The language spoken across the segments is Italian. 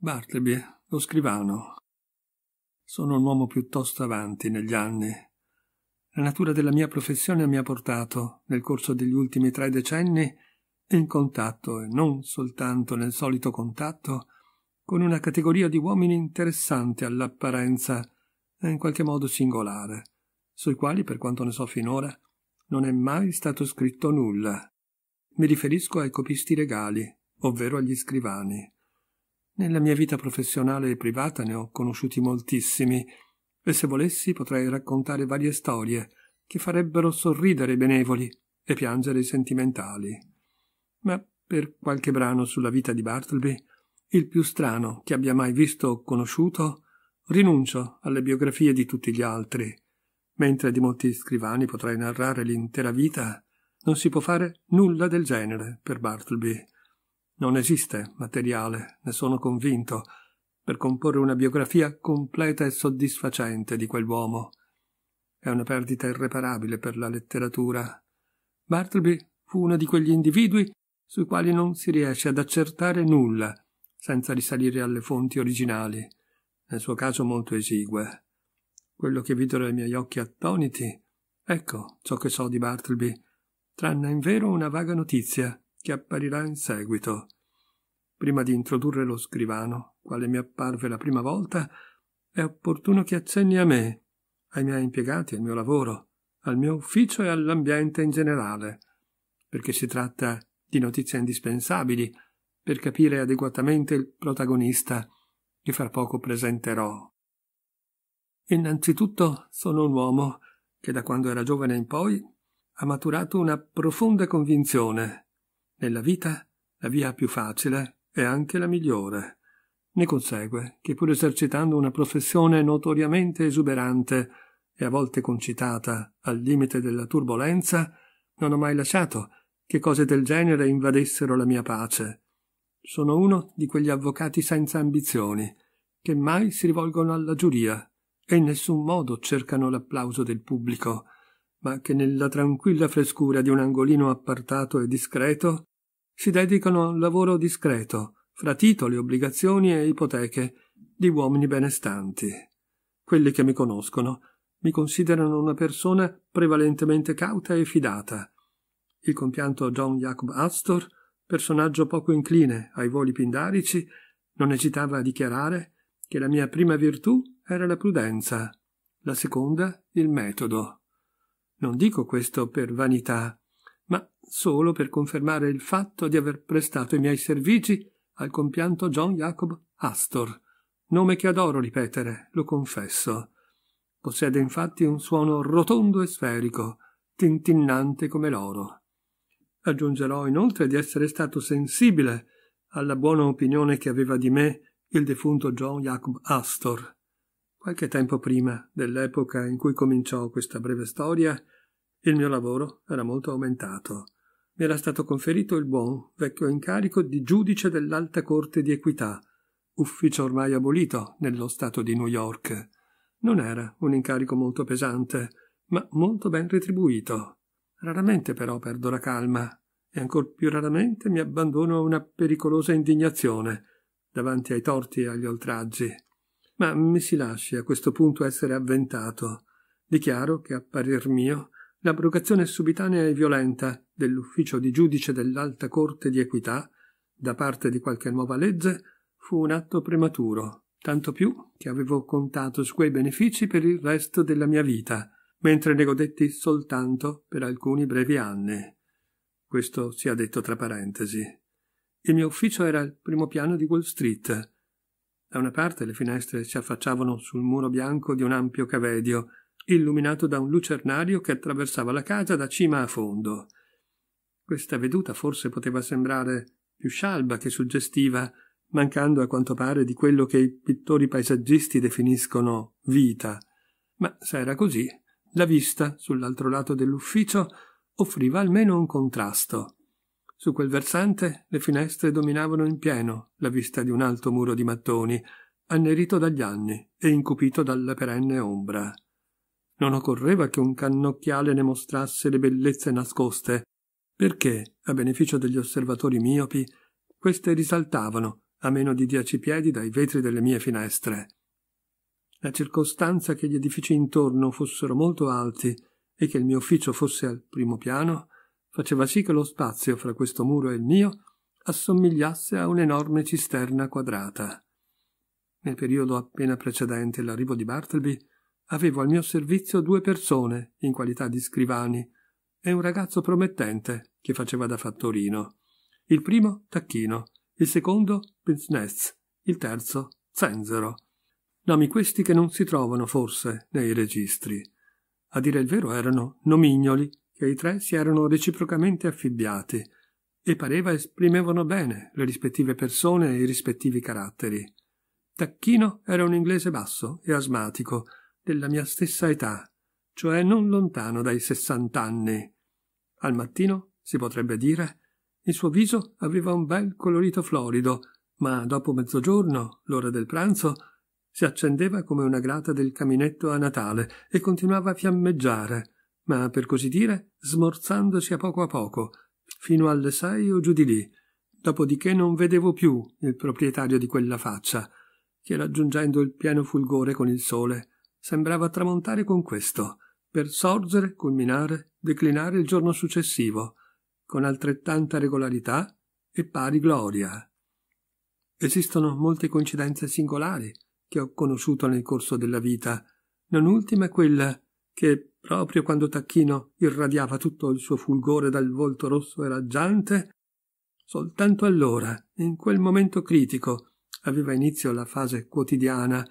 Bartleby, lo scrivano. Sono un uomo piuttosto avanti negli anni. La natura della mia professione mi ha portato, nel corso degli ultimi tre decenni, in contatto, e non soltanto nel solito contatto, con una categoria di uomini interessante all'apparenza e in qualche modo singolare, sui quali, per quanto ne so finora, non è mai stato scritto nulla. Mi riferisco ai copisti regali, ovvero agli scrivani. Nella mia vita professionale e privata ne ho conosciuti moltissimi e se volessi potrei raccontare varie storie che farebbero sorridere i benevoli e piangere i sentimentali. Ma per qualche brano sulla vita di Bartleby, il più strano che abbia mai visto o conosciuto, rinuncio alle biografie di tutti gli altri. Mentre di molti scrivani potrei narrare l'intera vita, non si può fare nulla del genere per Bartleby non esiste materiale, ne sono convinto, per comporre una biografia completa e soddisfacente di quell'uomo. È una perdita irreparabile per la letteratura. Bartleby fu uno di quegli individui sui quali non si riesce ad accertare nulla senza risalire alle fonti originali, nel suo caso molto esigue. Quello che videro ai miei occhi attoniti, ecco ciò che so di Bartleby, tranne in vero una vaga notizia che apparirà in seguito. Prima di introdurre lo scrivano, quale mi apparve la prima volta, è opportuno che accenni a me, ai miei impiegati, al mio lavoro, al mio ufficio e all'ambiente in generale, perché si tratta di notizie indispensabili per capire adeguatamente il protagonista che fra poco presenterò. Innanzitutto sono un uomo che da quando era giovane in poi ha maturato una profonda convinzione nella vita la via più facile è anche la migliore. Ne consegue che pur esercitando una professione notoriamente esuberante e a volte concitata al limite della turbolenza, non ho mai lasciato che cose del genere invadessero la mia pace. Sono uno di quegli avvocati senza ambizioni, che mai si rivolgono alla giuria e in nessun modo cercano l'applauso del pubblico, ma che nella tranquilla frescura di un angolino appartato e discreto si dedicano al lavoro discreto, fra titoli, obbligazioni e ipoteche, di uomini benestanti. Quelli che mi conoscono mi considerano una persona prevalentemente cauta e fidata. Il compianto John Jacob Astor, personaggio poco incline ai voli pindarici, non esitava a dichiarare che la mia prima virtù era la prudenza, la seconda il metodo. Non dico questo per vanità, solo per confermare il fatto di aver prestato i miei servizi al compianto John Jacob Astor, nome che adoro ripetere, lo confesso. Possiede infatti un suono rotondo e sferico, tintinnante come l'oro. Aggiungerò inoltre di essere stato sensibile alla buona opinione che aveva di me il defunto John Jacob Astor. Qualche tempo prima dell'epoca in cui cominciò questa breve storia, il mio lavoro era molto aumentato mi era stato conferito il buon vecchio incarico di giudice dell'alta corte di equità, ufficio ormai abolito nello stato di New York. Non era un incarico molto pesante, ma molto ben retribuito. Raramente però perdo la calma e ancor più raramente mi abbandono a una pericolosa indignazione davanti ai torti e agli oltraggi. Ma mi si lasci a questo punto essere avventato. Dichiaro che a parer mio l'abrogazione subitanea e violenta dell'ufficio di giudice dell'alta corte di equità da parte di qualche nuova legge fu un atto prematuro, tanto più che avevo contato su quei benefici per il resto della mia vita, mentre ne godetti soltanto per alcuni brevi anni. Questo sia detto tra parentesi. Il mio ufficio era al primo piano di Wall Street. Da una parte le finestre si affacciavano sul muro bianco di un ampio cavedio illuminato da un lucernario che attraversava la casa da cima a fondo. Questa veduta forse poteva sembrare più scialba che suggestiva, mancando a quanto pare di quello che i pittori paesaggisti definiscono vita. Ma se era così, la vista sull'altro lato dell'ufficio offriva almeno un contrasto. Su quel versante le finestre dominavano in pieno la vista di un alto muro di mattoni, annerito dagli anni e incupito dalla perenne ombra. Non occorreva che un cannocchiale ne mostrasse le bellezze nascoste, perché, a beneficio degli osservatori miopi, queste risaltavano a meno di dieci piedi dai vetri delle mie finestre. La circostanza che gli edifici intorno fossero molto alti e che il mio ufficio fosse al primo piano faceva sì che lo spazio fra questo muro e il mio assomigliasse a un'enorme cisterna quadrata. Nel periodo appena precedente l'arrivo di Bartleby Avevo al mio servizio due persone, in qualità di scrivani, e un ragazzo promettente che faceva da fattorino. Il primo Tacchino, il secondo Pinznez, il terzo Zenzero. Nomi questi che non si trovano forse nei registri. A dire il vero erano nomignoli che i tre si erano reciprocamente affibbiati e pareva esprimevano bene le rispettive persone e i rispettivi caratteri. Tacchino era un inglese basso e asmatico, della mia stessa età, cioè non lontano dai sessant'anni. Al mattino, si potrebbe dire, il suo viso aveva un bel colorito florido, ma dopo mezzogiorno, l'ora del pranzo, si accendeva come una grata del caminetto a Natale e continuava a fiammeggiare, ma per così dire smorzandosi a poco a poco, fino alle sei o giù di lì, dopodiché non vedevo più il proprietario di quella faccia, che raggiungendo il pieno fulgore con il sole sembrava tramontare con questo, per sorgere, culminare, declinare il giorno successivo, con altrettanta regolarità e pari gloria. Esistono molte coincidenze singolari che ho conosciuto nel corso della vita, non ultima quella che, proprio quando Tacchino irradiava tutto il suo fulgore dal volto rosso e raggiante, soltanto allora, in quel momento critico, aveva inizio la fase quotidiana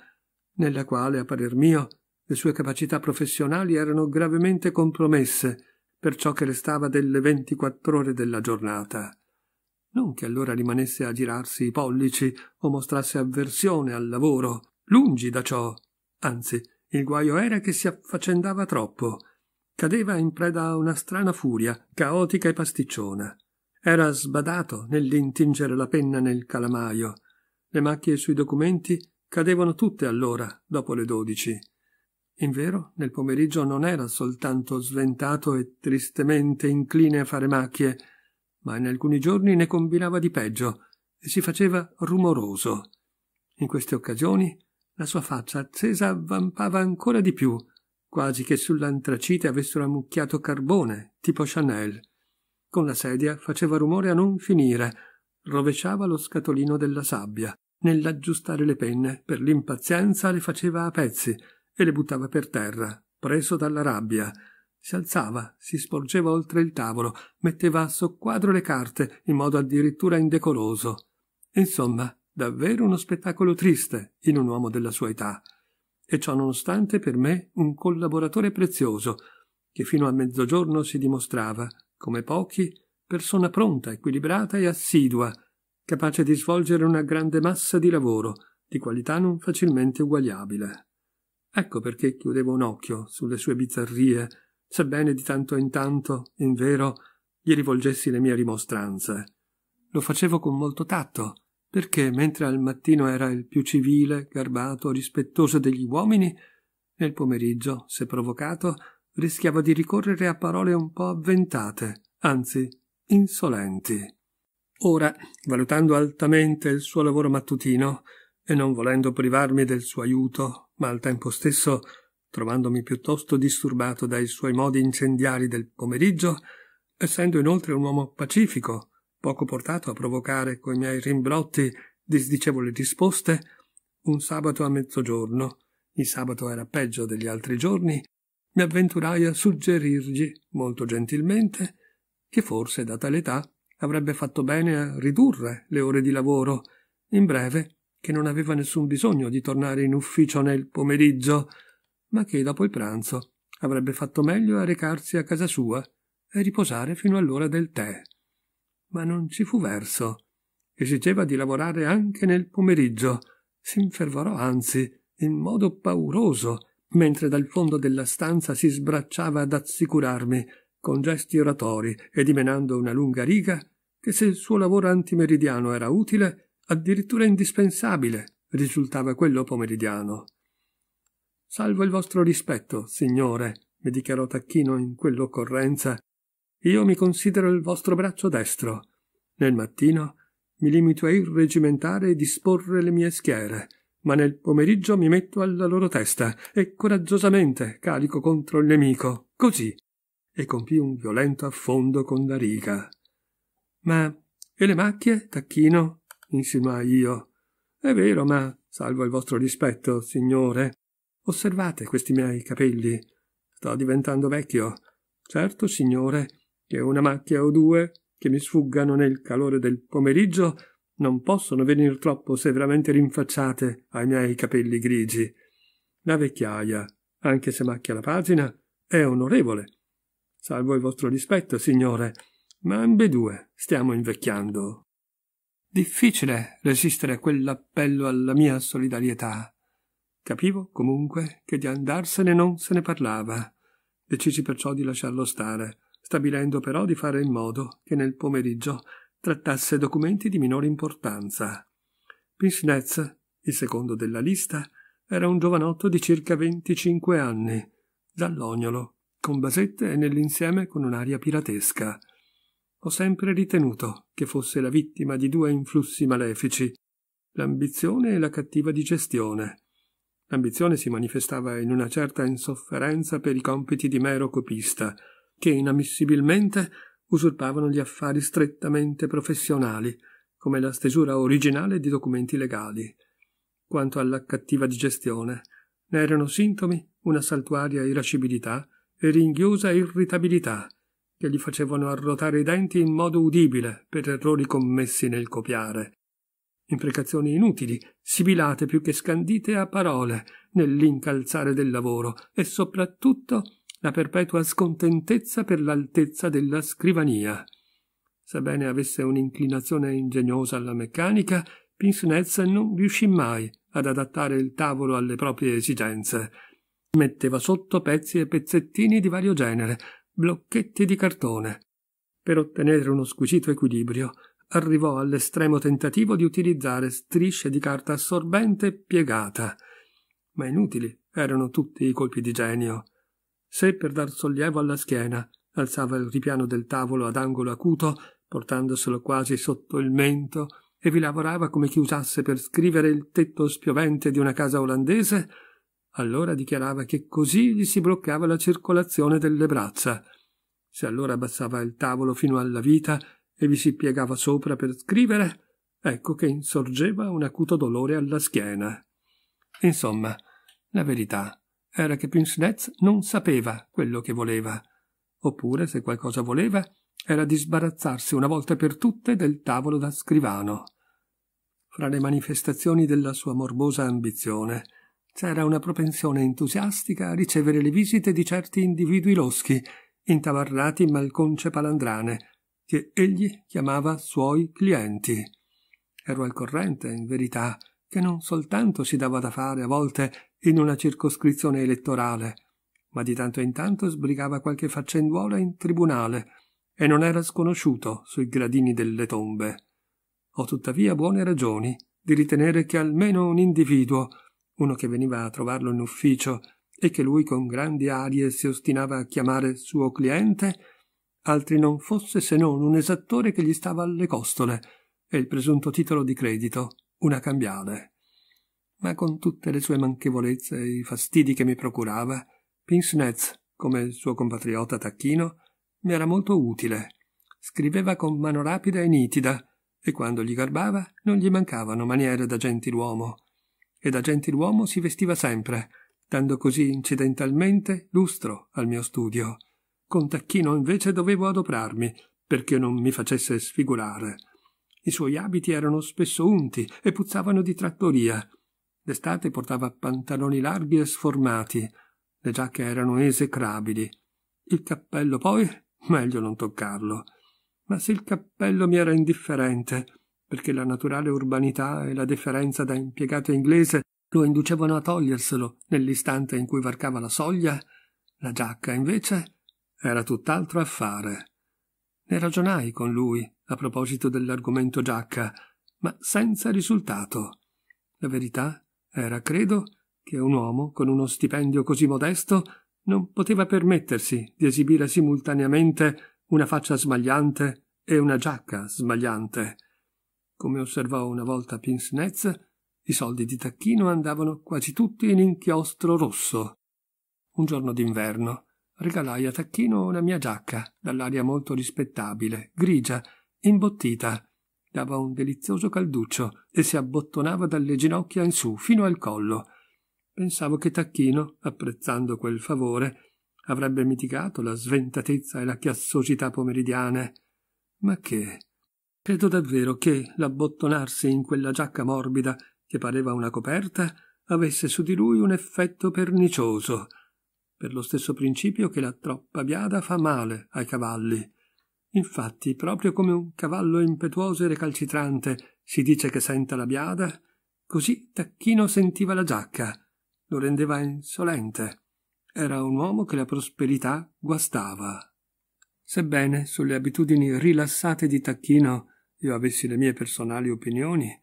nella quale, a parer mio, le sue capacità professionali erano gravemente compromesse per ciò che restava delle 24 ore della giornata. Non che allora rimanesse a girarsi i pollici o mostrasse avversione al lavoro, lungi da ciò. Anzi, il guaio era che si affaccendava troppo. Cadeva in preda a una strana furia, caotica e pasticciona. Era sbadato nell'intingere la penna nel calamaio. Le macchie sui documenti Cadevano tutte allora, dopo le dodici. Invero, nel pomeriggio non era soltanto sventato e tristemente incline a fare macchie, ma in alcuni giorni ne combinava di peggio e si faceva rumoroso. In queste occasioni la sua faccia accesa avvampava ancora di più, quasi che sull'antracite avessero ammucchiato carbone, tipo Chanel. Con la sedia faceva rumore a non finire, rovesciava lo scatolino della sabbia. Nell'aggiustare le penne, per l'impazienza le faceva a pezzi e le buttava per terra, preso dalla rabbia. Si alzava, si sporgeva oltre il tavolo, metteva a soqquadro le carte in modo addirittura indecoroso. Insomma, davvero uno spettacolo triste in un uomo della sua età. E ciò nonostante per me un collaboratore prezioso, che fino a mezzogiorno si dimostrava, come pochi, persona pronta, equilibrata e assidua, capace di svolgere una grande massa di lavoro, di qualità non facilmente uguagliabile. Ecco perché chiudevo un occhio sulle sue bizzarrie, sebbene di tanto in tanto, in vero, gli rivolgessi le mie rimostranze. Lo facevo con molto tatto, perché mentre al mattino era il più civile, garbato, rispettoso degli uomini, nel pomeriggio, se provocato, rischiava di ricorrere a parole un po' avventate, anzi insolenti. Ora, valutando altamente il suo lavoro mattutino, e non volendo privarmi del suo aiuto, ma al tempo stesso trovandomi piuttosto disturbato dai suoi modi incendiari del pomeriggio, essendo inoltre un uomo pacifico, poco portato a provocare coi miei rimbrotti disdicevoli risposte, un sabato a mezzogiorno, il sabato era peggio degli altri giorni, mi avventurai a suggerirgli, molto gentilmente, che forse data l'età avrebbe fatto bene a ridurre le ore di lavoro. In breve, che non aveva nessun bisogno di tornare in ufficio nel pomeriggio, ma che dopo il pranzo avrebbe fatto meglio a recarsi a casa sua e riposare fino all'ora del tè. Ma non ci fu verso. Esigeva di lavorare anche nel pomeriggio. Si infervorò, anzi, in modo pauroso, mentre dal fondo della stanza si sbracciava ad assicurarmi con gesti oratori e dimenando una lunga riga, che se il suo lavoro antimeridiano era utile, addirittura indispensabile, risultava quello pomeridiano. Salvo il vostro rispetto, signore, mi dichiarò Tacchino in quell'occorrenza, io mi considero il vostro braccio destro. Nel mattino mi limito a irregimentare e disporre le mie schiere, ma nel pomeriggio mi metto alla loro testa e coraggiosamente carico contro il nemico, così, e compì un violento affondo con la riga. Ma e le macchie, Tacchino? insinuai io. È vero, ma salvo il vostro rispetto, signore. Osservate questi miei capelli. Sto diventando vecchio. Certo, signore, che una macchia o due che mi sfuggano nel calore del pomeriggio non possono venir troppo severamente rinfacciate ai miei capelli grigi. La vecchiaia, anche se macchia la pagina, è onorevole Salvo il vostro rispetto, signore, ma ambedue stiamo invecchiando. Difficile resistere a quell'appello alla mia solidarietà. Capivo, comunque, che di andarsene non se ne parlava. Decisi perciò di lasciarlo stare, stabilendo però di fare in modo che nel pomeriggio trattasse documenti di minore importanza. Pinsnetz, il secondo della lista, era un giovanotto di circa venticinque anni, dall'ognolo con basette e nell'insieme con un'aria piratesca. Ho sempre ritenuto che fosse la vittima di due influssi malefici, l'ambizione e la cattiva digestione. L'ambizione si manifestava in una certa insofferenza per i compiti di mero copista, che inammissibilmente usurpavano gli affari strettamente professionali, come la stesura originale di documenti legali. Quanto alla cattiva digestione, ne erano sintomi una saltuaria irascibilità, e ringhiosa irritabilità che gli facevano arrotare i denti in modo udibile per errori commessi nel copiare. Imprecazioni inutili, sibilate più che scandite a parole nell'incalzare del lavoro e soprattutto la perpetua scontentezza per l'altezza della scrivania. Sebbene avesse un'inclinazione ingegnosa alla meccanica, Pincenez non riuscì mai ad adattare il tavolo alle proprie esigenze Metteva sotto pezzi e pezzettini di vario genere, blocchetti di cartone. Per ottenere uno squisito equilibrio, arrivò all'estremo tentativo di utilizzare strisce di carta assorbente piegata. Ma inutili erano tutti i colpi di genio. Se per dar sollievo alla schiena alzava il ripiano del tavolo ad angolo acuto, portandoselo quasi sotto il mento, e vi lavorava come chi usasse per scrivere il tetto spiovente di una casa olandese, allora dichiarava che così gli si bloccava la circolazione delle braccia. Se allora abbassava il tavolo fino alla vita e vi si piegava sopra per scrivere, ecco che insorgeva un acuto dolore alla schiena. Insomma, la verità era che Pincenez non sapeva quello che voleva, oppure, se qualcosa voleva, era di sbarazzarsi una volta per tutte del tavolo da scrivano. Fra le manifestazioni della sua morbosa ambizione c'era una propensione entusiastica a ricevere le visite di certi individui loschi, intavarrati in malconce palandrane, che egli chiamava suoi clienti. Ero al corrente, in verità, che non soltanto si dava da fare a volte in una circoscrizione elettorale, ma di tanto in tanto sbrigava qualche faccenduola in tribunale e non era sconosciuto sui gradini delle tombe. Ho tuttavia buone ragioni di ritenere che almeno un individuo uno che veniva a trovarlo in ufficio e che lui con grandi arie si ostinava a chiamare suo cliente, altri non fosse se non un esattore che gli stava alle costole e il presunto titolo di credito, una cambiale. Ma con tutte le sue manchevolezze e i fastidi che mi procurava, Pinsnetz, come suo compatriota Tacchino, mi era molto utile. Scriveva con mano rapida e nitida, e quando gli garbava non gli mancavano maniere da gentiluomo e da gentiluomo si vestiva sempre, dando così incidentalmente lustro al mio studio. Con tacchino invece dovevo adoprarmi, perché non mi facesse sfigurare. I suoi abiti erano spesso unti e puzzavano di trattoria. D'estate portava pantaloni larghi e sformati, le giacche erano esecrabili. Il cappello poi, meglio non toccarlo. Ma se il cappello mi era indifferente, perché la naturale urbanità e la deferenza da impiegato inglese lo inducevano a toglierselo nell'istante in cui varcava la soglia, la giacca invece era tutt'altro affare. Ne ragionai con lui a proposito dell'argomento giacca, ma senza risultato. La verità era, credo, che un uomo con uno stipendio così modesto non poteva permettersi di esibire simultaneamente una faccia smagliante e una giacca smagliante come osservò una volta Pincenez, i soldi di Tacchino andavano quasi tutti in inchiostro rosso. Un giorno d'inverno regalai a Tacchino una mia giacca, dall'aria molto rispettabile, grigia, imbottita. Dava un delizioso calduccio e si abbottonava dalle ginocchia in su fino al collo. Pensavo che Tacchino, apprezzando quel favore, avrebbe mitigato la sventatezza e la chiassosità pomeridiane. Ma che? Credo davvero che l'abbottonarsi in quella giacca morbida che pareva una coperta avesse su di lui un effetto pernicioso, per lo stesso principio che la troppa biada fa male ai cavalli. Infatti, proprio come un cavallo impetuoso e recalcitrante si dice che senta la biada, così Tacchino sentiva la giacca, lo rendeva insolente. Era un uomo che la prosperità guastava. Sebbene sulle abitudini rilassate di Tacchino io avessi le mie personali opinioni,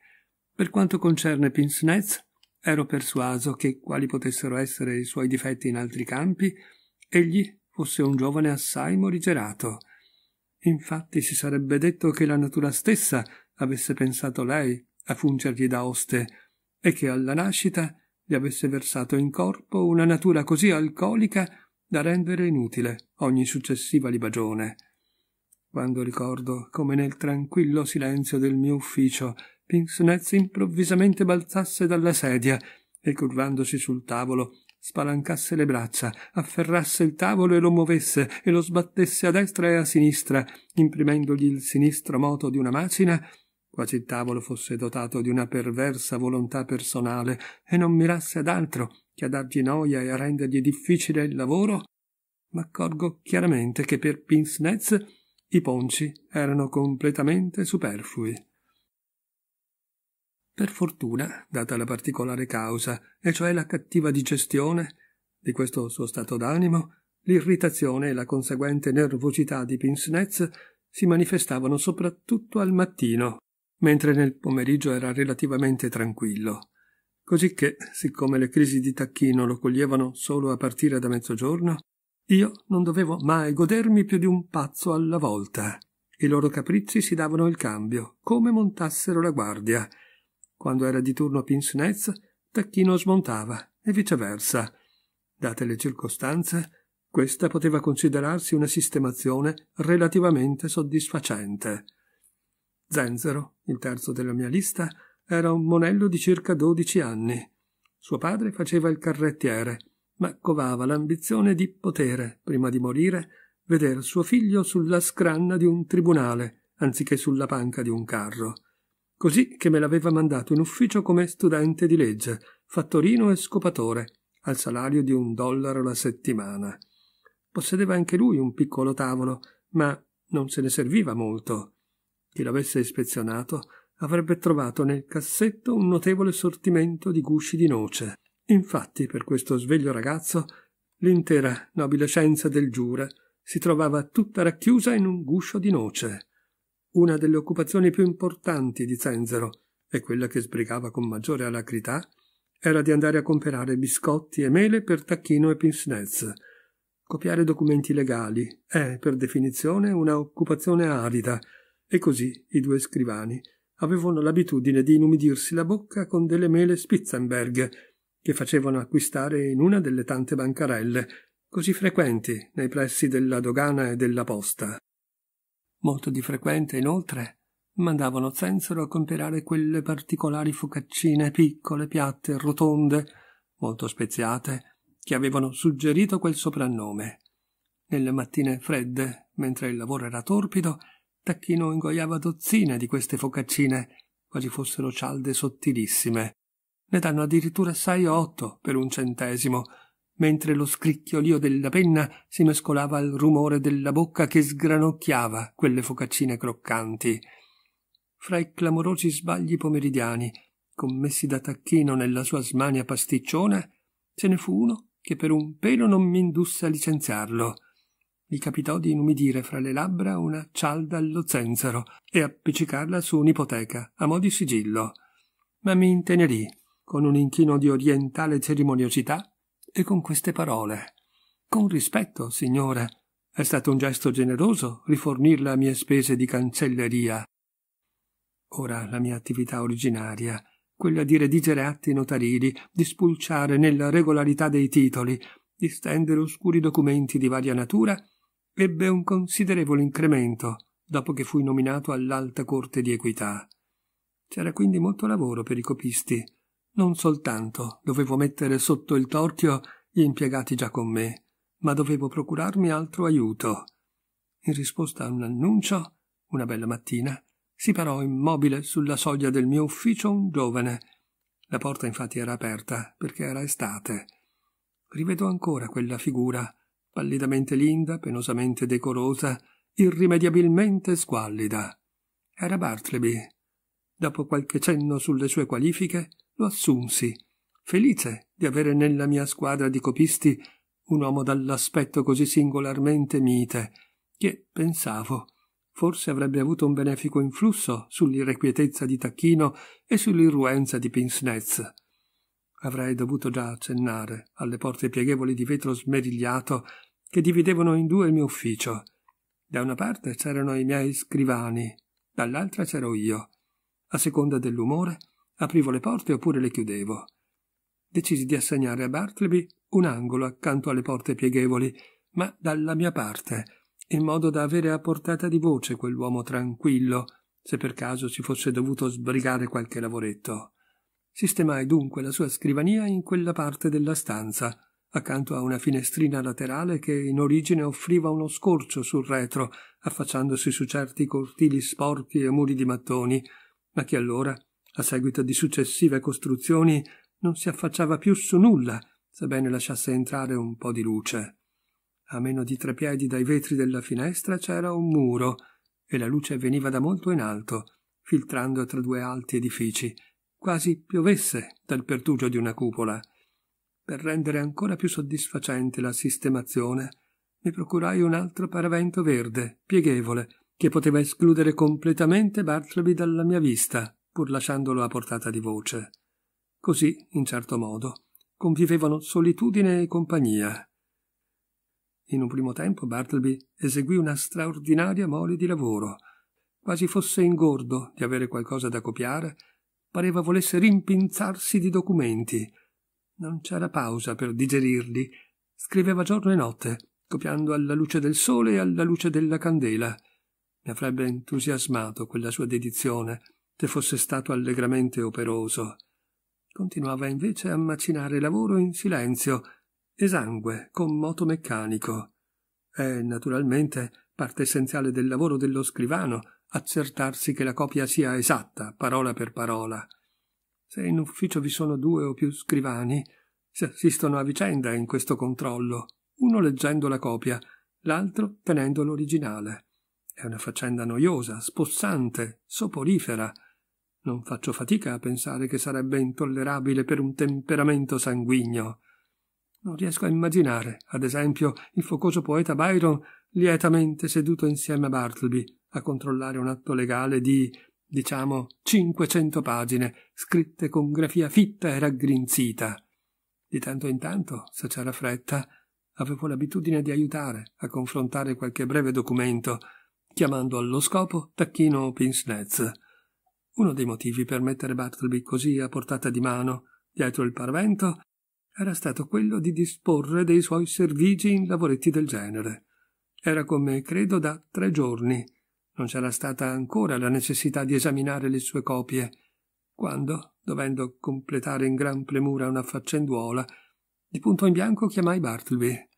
per quanto concerne Pinsnez, ero persuaso che, quali potessero essere i suoi difetti in altri campi, egli fosse un giovane assai morigerato. Infatti si sarebbe detto che la natura stessa avesse pensato lei a fungergli da oste e che alla nascita gli avesse versato in corpo una natura così alcolica da rendere inutile ogni successiva libagione quando ricordo come nel tranquillo silenzio del mio ufficio Pinsnez improvvisamente balzasse dalla sedia e curvandosi sul tavolo spalancasse le braccia, afferrasse il tavolo e lo muovesse e lo sbattesse a destra e a sinistra, imprimendogli il sinistro moto di una macina, quasi il tavolo fosse dotato di una perversa volontà personale e non mirasse ad altro che a dargli noia e a rendergli difficile il lavoro, m'accorgo chiaramente che per Pinsnez i ponci erano completamente superflui. Per fortuna, data la particolare causa, e cioè la cattiva digestione di questo suo stato d'animo, l'irritazione e la conseguente nervosità di Pincenez si manifestavano soprattutto al mattino, mentre nel pomeriggio era relativamente tranquillo. Cosicché, siccome le crisi di tacchino lo coglievano solo a partire da mezzogiorno, io non dovevo mai godermi più di un pazzo alla volta. I loro capricci si davano il cambio, come montassero la guardia. Quando era di turno Pincenez, Tacchino smontava, e viceversa. Date le circostanze, questa poteva considerarsi una sistemazione relativamente soddisfacente. Zenzero, il terzo della mia lista, era un monello di circa dodici anni. Suo padre faceva il carrettiere ma covava l'ambizione di potere, prima di morire, veder suo figlio sulla scranna di un tribunale, anziché sulla panca di un carro. Così che me l'aveva mandato in ufficio come studente di legge, fattorino e scopatore, al salario di un dollaro la settimana. Possedeva anche lui un piccolo tavolo, ma non se ne serviva molto. Chi l'avesse ispezionato avrebbe trovato nel cassetto un notevole sortimento di gusci di noce, Infatti, per questo sveglio ragazzo, l'intera nobile scienza del giura si trovava tutta racchiusa in un guscio di noce. Una delle occupazioni più importanti di Zenzero, e quella che sbrigava con maggiore alacrità, era di andare a comprare biscotti e mele per tacchino e pincenez. Copiare documenti legali è, per definizione, una occupazione arida, e così i due scrivani avevano l'abitudine di inumidirsi la bocca con delle mele Spitzenberg, che facevano acquistare in una delle tante bancarelle così frequenti nei pressi della dogana e della posta. Molto di frequente, inoltre, mandavano Zenzero a comperare quelle particolari focaccine piccole, piatte, rotonde, molto speziate, che avevano suggerito quel soprannome. Nelle mattine fredde, mentre il lavoro era torpido, Tacchino ingoiava dozzine di queste focaccine, quasi fossero cialde sottilissime, ne danno addirittura sei o otto per un centesimo, mentre lo scricchiolio della penna si mescolava al rumore della bocca che sgranocchiava quelle focaccine croccanti. Fra i clamorosi sbagli pomeridiani, commessi da Tacchino nella sua smania pasticciona, ce ne fu uno che per un pelo non mi indusse a licenziarlo. Gli capitò di inumidire fra le labbra una cialda allo zenzero e appiccicarla su un'ipoteca a mo' di sigillo. Ma mi intenerì con un inchino di orientale cerimoniosità e con queste parole. Con rispetto, signore, È stato un gesto generoso rifornirla a mie spese di cancelleria. Ora la mia attività originaria, quella di redigere atti notarili, di spulciare nella regolarità dei titoli, di stendere oscuri documenti di varia natura, ebbe un considerevole incremento dopo che fui nominato all'alta corte di equità. C'era quindi molto lavoro per i copisti, non soltanto dovevo mettere sotto il torchio gli impiegati già con me, ma dovevo procurarmi altro aiuto. In risposta a un annuncio, una bella mattina, si parò immobile sulla soglia del mio ufficio un giovane. La porta infatti era aperta, perché era estate. Rivedo ancora quella figura, pallidamente linda, penosamente decorosa, irrimediabilmente squallida. Era Bartleby. Dopo qualche cenno sulle sue qualifiche, lo assunsi, felice di avere nella mia squadra di copisti un uomo dall'aspetto così singolarmente mite, che, pensavo, forse avrebbe avuto un benefico influsso sull'irrequietezza di Tacchino e sull'irruenza di Pinsnez. Avrei dovuto già accennare alle porte pieghevoli di vetro smerigliato che dividevano in due il mio ufficio. Da una parte c'erano i miei scrivani, dall'altra c'ero io. A seconda dell'umore, Aprivo le porte oppure le chiudevo. Decisi di assegnare a Bartleby un angolo accanto alle porte pieghevoli, ma dalla mia parte, in modo da avere a portata di voce quell'uomo tranquillo, se per caso si fosse dovuto sbrigare qualche lavoretto. Sistemai dunque la sua scrivania in quella parte della stanza, accanto a una finestrina laterale che in origine offriva uno scorcio sul retro, affacciandosi su certi cortili sporchi e muri di mattoni, ma che allora a seguito di successive costruzioni non si affacciava più su nulla, sebbene lasciasse entrare un po' di luce. A meno di tre piedi dai vetri della finestra c'era un muro, e la luce veniva da molto in alto, filtrando tra due alti edifici, quasi piovesse dal pertugio di una cupola. Per rendere ancora più soddisfacente la sistemazione, mi procurai un altro paravento verde, pieghevole, che poteva escludere completamente Bartleby dalla mia vista pur lasciandolo a portata di voce. Così, in certo modo, convivevano solitudine e compagnia. In un primo tempo Bartleby eseguì una straordinaria mole di lavoro. Quasi fosse ingordo di avere qualcosa da copiare, pareva volesse rimpinzarsi di documenti. Non c'era pausa per digerirli. Scriveva giorno e notte, copiando alla luce del sole e alla luce della candela. Mi avrebbe entusiasmato quella sua dedizione, te fosse stato allegramente operoso. Continuava invece a macinare lavoro in silenzio, esangue, con moto meccanico. È naturalmente parte essenziale del lavoro dello scrivano accertarsi che la copia sia esatta, parola per parola. Se in ufficio vi sono due o più scrivani, si assistono a vicenda in questo controllo, uno leggendo la copia, l'altro tenendo l'originale. È una faccenda noiosa, spossante, soporifera, non faccio fatica a pensare che sarebbe intollerabile per un temperamento sanguigno. Non riesco a immaginare, ad esempio, il focoso poeta Byron lietamente seduto insieme a Bartleby a controllare un atto legale di, diciamo, 500 pagine, scritte con grafia fitta e raggrinzita. Di tanto in tanto, se c'era fretta, avevo l'abitudine di aiutare a confrontare qualche breve documento, chiamando allo scopo Tacchino o Pincenez. Uno dei motivi per mettere Bartleby così a portata di mano dietro il paravento era stato quello di disporre dei suoi servigi in lavoretti del genere. Era come credo da tre giorni. Non c'era stata ancora la necessità di esaminare le sue copie, quando, dovendo completare in gran premura una faccenduola, di punto in bianco chiamai Bartleby.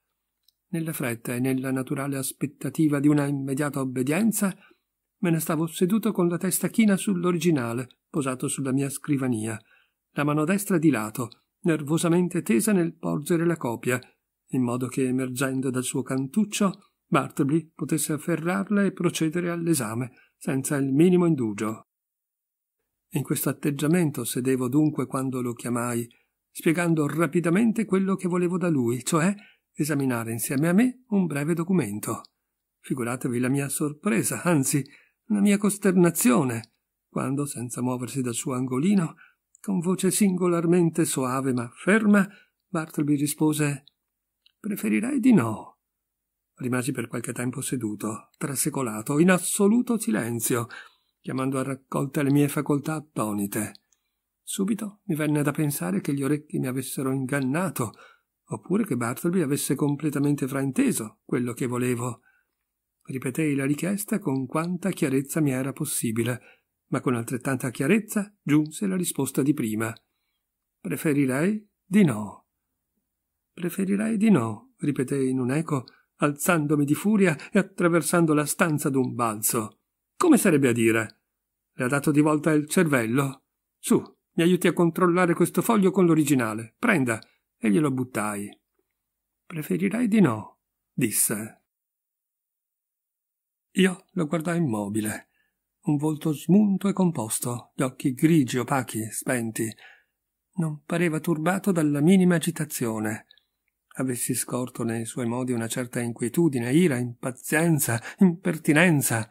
Nella fretta e nella naturale aspettativa di una immediata obbedienza, me ne stavo seduto con la testa china sull'originale, posato sulla mia scrivania, la mano destra di lato, nervosamente tesa nel porgere la copia, in modo che, emergendo dal suo cantuccio, Bartleby potesse afferrarla e procedere all'esame, senza il minimo indugio. In questo atteggiamento sedevo dunque quando lo chiamai, spiegando rapidamente quello che volevo da lui, cioè esaminare insieme a me un breve documento. Figuratevi la mia sorpresa, anzi la mia costernazione, quando, senza muoversi dal suo angolino, con voce singolarmente soave ma ferma, Bartleby rispose Preferirei di no. Rimasi per qualche tempo seduto, trasecolato, in assoluto silenzio, chiamando a raccolta le mie facoltà attonite. Subito mi venne da pensare che gli orecchi mi avessero ingannato, oppure che Bartleby avesse completamente frainteso quello che volevo. Ripetei la richiesta con quanta chiarezza mi era possibile, ma con altrettanta chiarezza giunse la risposta di prima. Preferirei di no. Preferirei di no, ripetei in un eco, alzandomi di furia e attraversando la stanza d'un balzo. Come sarebbe a dire? Le ha dato di volta il cervello? Su, mi aiuti a controllare questo foglio con l'originale. Prenda. E glielo buttai. Preferirei di no, disse. Io lo guardai immobile, un volto smunto e composto, gli occhi grigi, opachi, spenti. Non pareva turbato dalla minima agitazione. Avessi scorto nei suoi modi una certa inquietudine, ira, impazienza, impertinenza.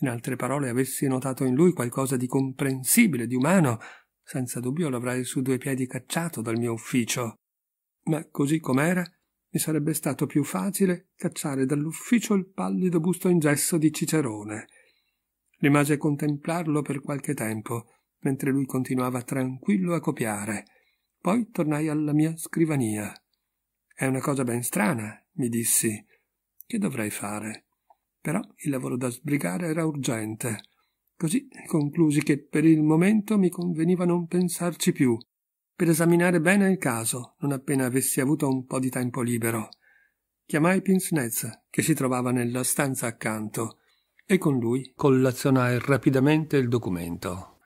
In altre parole, avessi notato in lui qualcosa di comprensibile, di umano, senza dubbio l'avrei su due piedi cacciato dal mio ufficio. Ma così com'era, mi sarebbe stato più facile cacciare dall'ufficio il pallido busto in gesso di Cicerone. Rimase a contemplarlo per qualche tempo, mentre lui continuava tranquillo a copiare. Poi tornai alla mia scrivania. È una cosa ben strana, mi dissi. Che dovrei fare? Però il lavoro da sbrigare era urgente. Così conclusi che per il momento mi conveniva non pensarci più per esaminare bene il caso, non appena avessi avuto un po' di tempo libero. Chiamai Pinsnez, che si trovava nella stanza accanto, e con lui collazionai rapidamente il documento.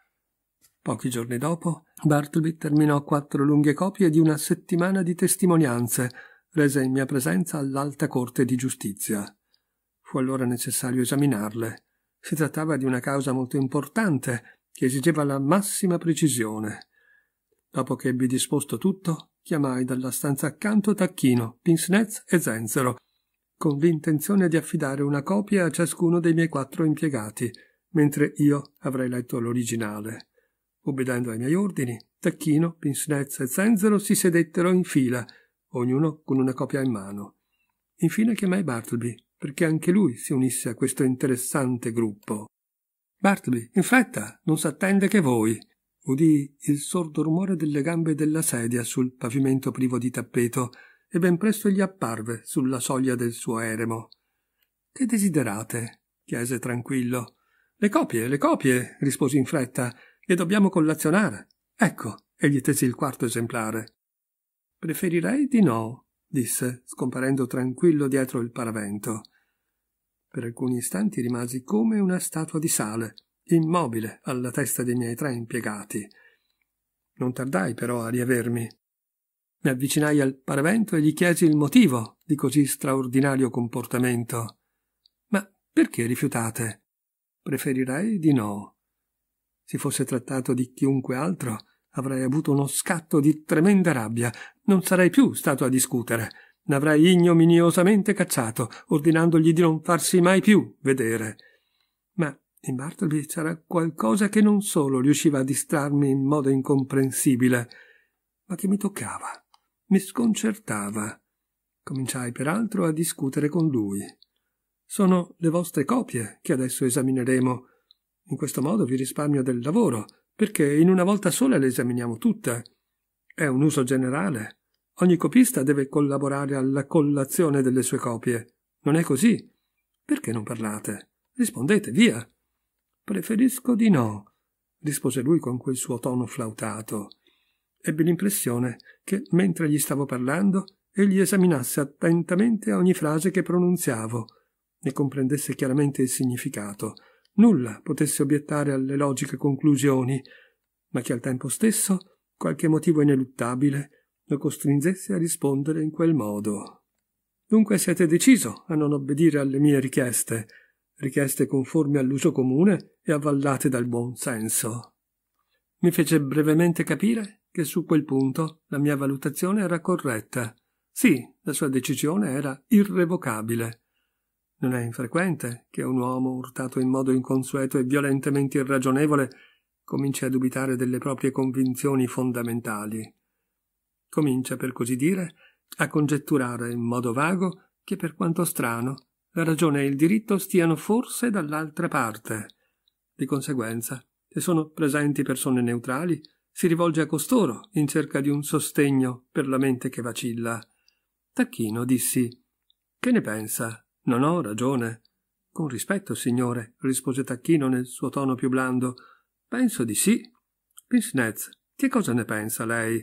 Pochi giorni dopo, Bartleby terminò quattro lunghe copie di una settimana di testimonianze rese in mia presenza all'Alta Corte di Giustizia. Fu allora necessario esaminarle. Si trattava di una causa molto importante che esigeva la massima precisione. Dopo che ebbi disposto tutto, chiamai dalla stanza accanto Tacchino, Pinsnez e Zenzero, con l'intenzione di affidare una copia a ciascuno dei miei quattro impiegati, mentre io avrei letto l'originale. Obbedendo ai miei ordini, Tacchino, Pinsnez e Zenzero si sedettero in fila, ognuno con una copia in mano. Infine chiamai Bartleby, perché anche lui si unisse a questo interessante gruppo. Bartleby, in fretta, non s'attende che voi udì il sordo rumore delle gambe della sedia sul pavimento privo di tappeto e ben presto gli apparve sulla soglia del suo eremo. Che desiderate? chiese tranquillo. Le copie, le copie, risposi in fretta, e dobbiamo collazionare. Ecco, e gli tesi il quarto esemplare. Preferirei di no, disse, scomparendo tranquillo dietro il paravento. Per alcuni istanti rimasi come una statua di sale, immobile alla testa dei miei tre impiegati. Non tardai però a riavermi. Mi avvicinai al paravento e gli chiesi il motivo di così straordinario comportamento. Ma perché rifiutate? Preferirei di no. Se fosse trattato di chiunque altro, avrei avuto uno scatto di tremenda rabbia. Non sarei più stato a discutere. N'avrei ignominiosamente cacciato, ordinandogli di non farsi mai più vedere. In Bartleby c'era qualcosa che non solo riusciva a distrarmi in modo incomprensibile, ma che mi toccava, mi sconcertava. Cominciai peraltro a discutere con lui. Sono le vostre copie che adesso esamineremo. In questo modo vi risparmio del lavoro, perché in una volta sola le esaminiamo tutte. È un uso generale. Ogni copista deve collaborare alla collazione delle sue copie. Non è così? Perché non parlate? Rispondete, via. Preferisco di no, rispose lui con quel suo tono flautato. Ebbe l'impressione che, mentre gli stavo parlando, egli esaminasse attentamente ogni frase che pronunziavo, ne comprendesse chiaramente il significato. Nulla potesse obiettare alle logiche conclusioni, ma che al tempo stesso qualche motivo ineluttabile lo costringesse a rispondere in quel modo. Dunque siete deciso a non obbedire alle mie richieste, richieste conformi all'uso comune e avvallate dal buon senso. Mi fece brevemente capire che su quel punto la mia valutazione era corretta. Sì, la sua decisione era irrevocabile. Non è infrequente che un uomo urtato in modo inconsueto e violentemente irragionevole cominci a dubitare delle proprie convinzioni fondamentali. Comincia, per così dire, a congetturare in modo vago che per quanto strano la ragione e il diritto stiano forse dall'altra parte. Di conseguenza, se sono presenti persone neutrali, si rivolge a costoro in cerca di un sostegno per la mente che vacilla. Tacchino dissi Che ne pensa? Non ho ragione. Con rispetto, signore, rispose Tacchino nel suo tono più blando. Penso di sì. Pinsnez, che cosa ne pensa lei?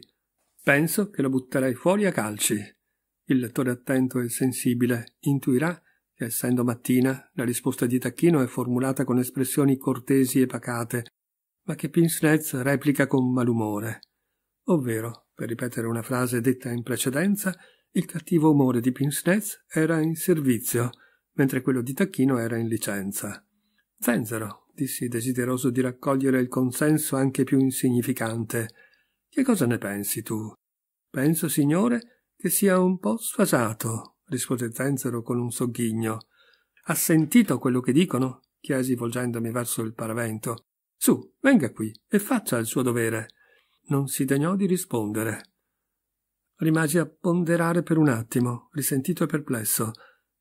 Penso che lo butterei fuori a calci. Il lettore attento e sensibile intuirà essendo mattina la risposta di Tacchino è formulata con espressioni cortesi e pacate, ma che Pincenez replica con malumore. Ovvero, per ripetere una frase detta in precedenza, il cattivo umore di Pincenez era in servizio, mentre quello di Tacchino era in licenza. Zenzero, dissi desideroso di raccogliere il consenso anche più insignificante. Che cosa ne pensi tu? Penso, signore, che sia un po' sfasato, rispose Zenzero con un sogghigno. Ha sentito quello che dicono? chiesi volgendomi verso il paravento. Su, venga qui e faccia il suo dovere. Non si degnò di rispondere. Rimasi a ponderare per un attimo, risentito e perplesso,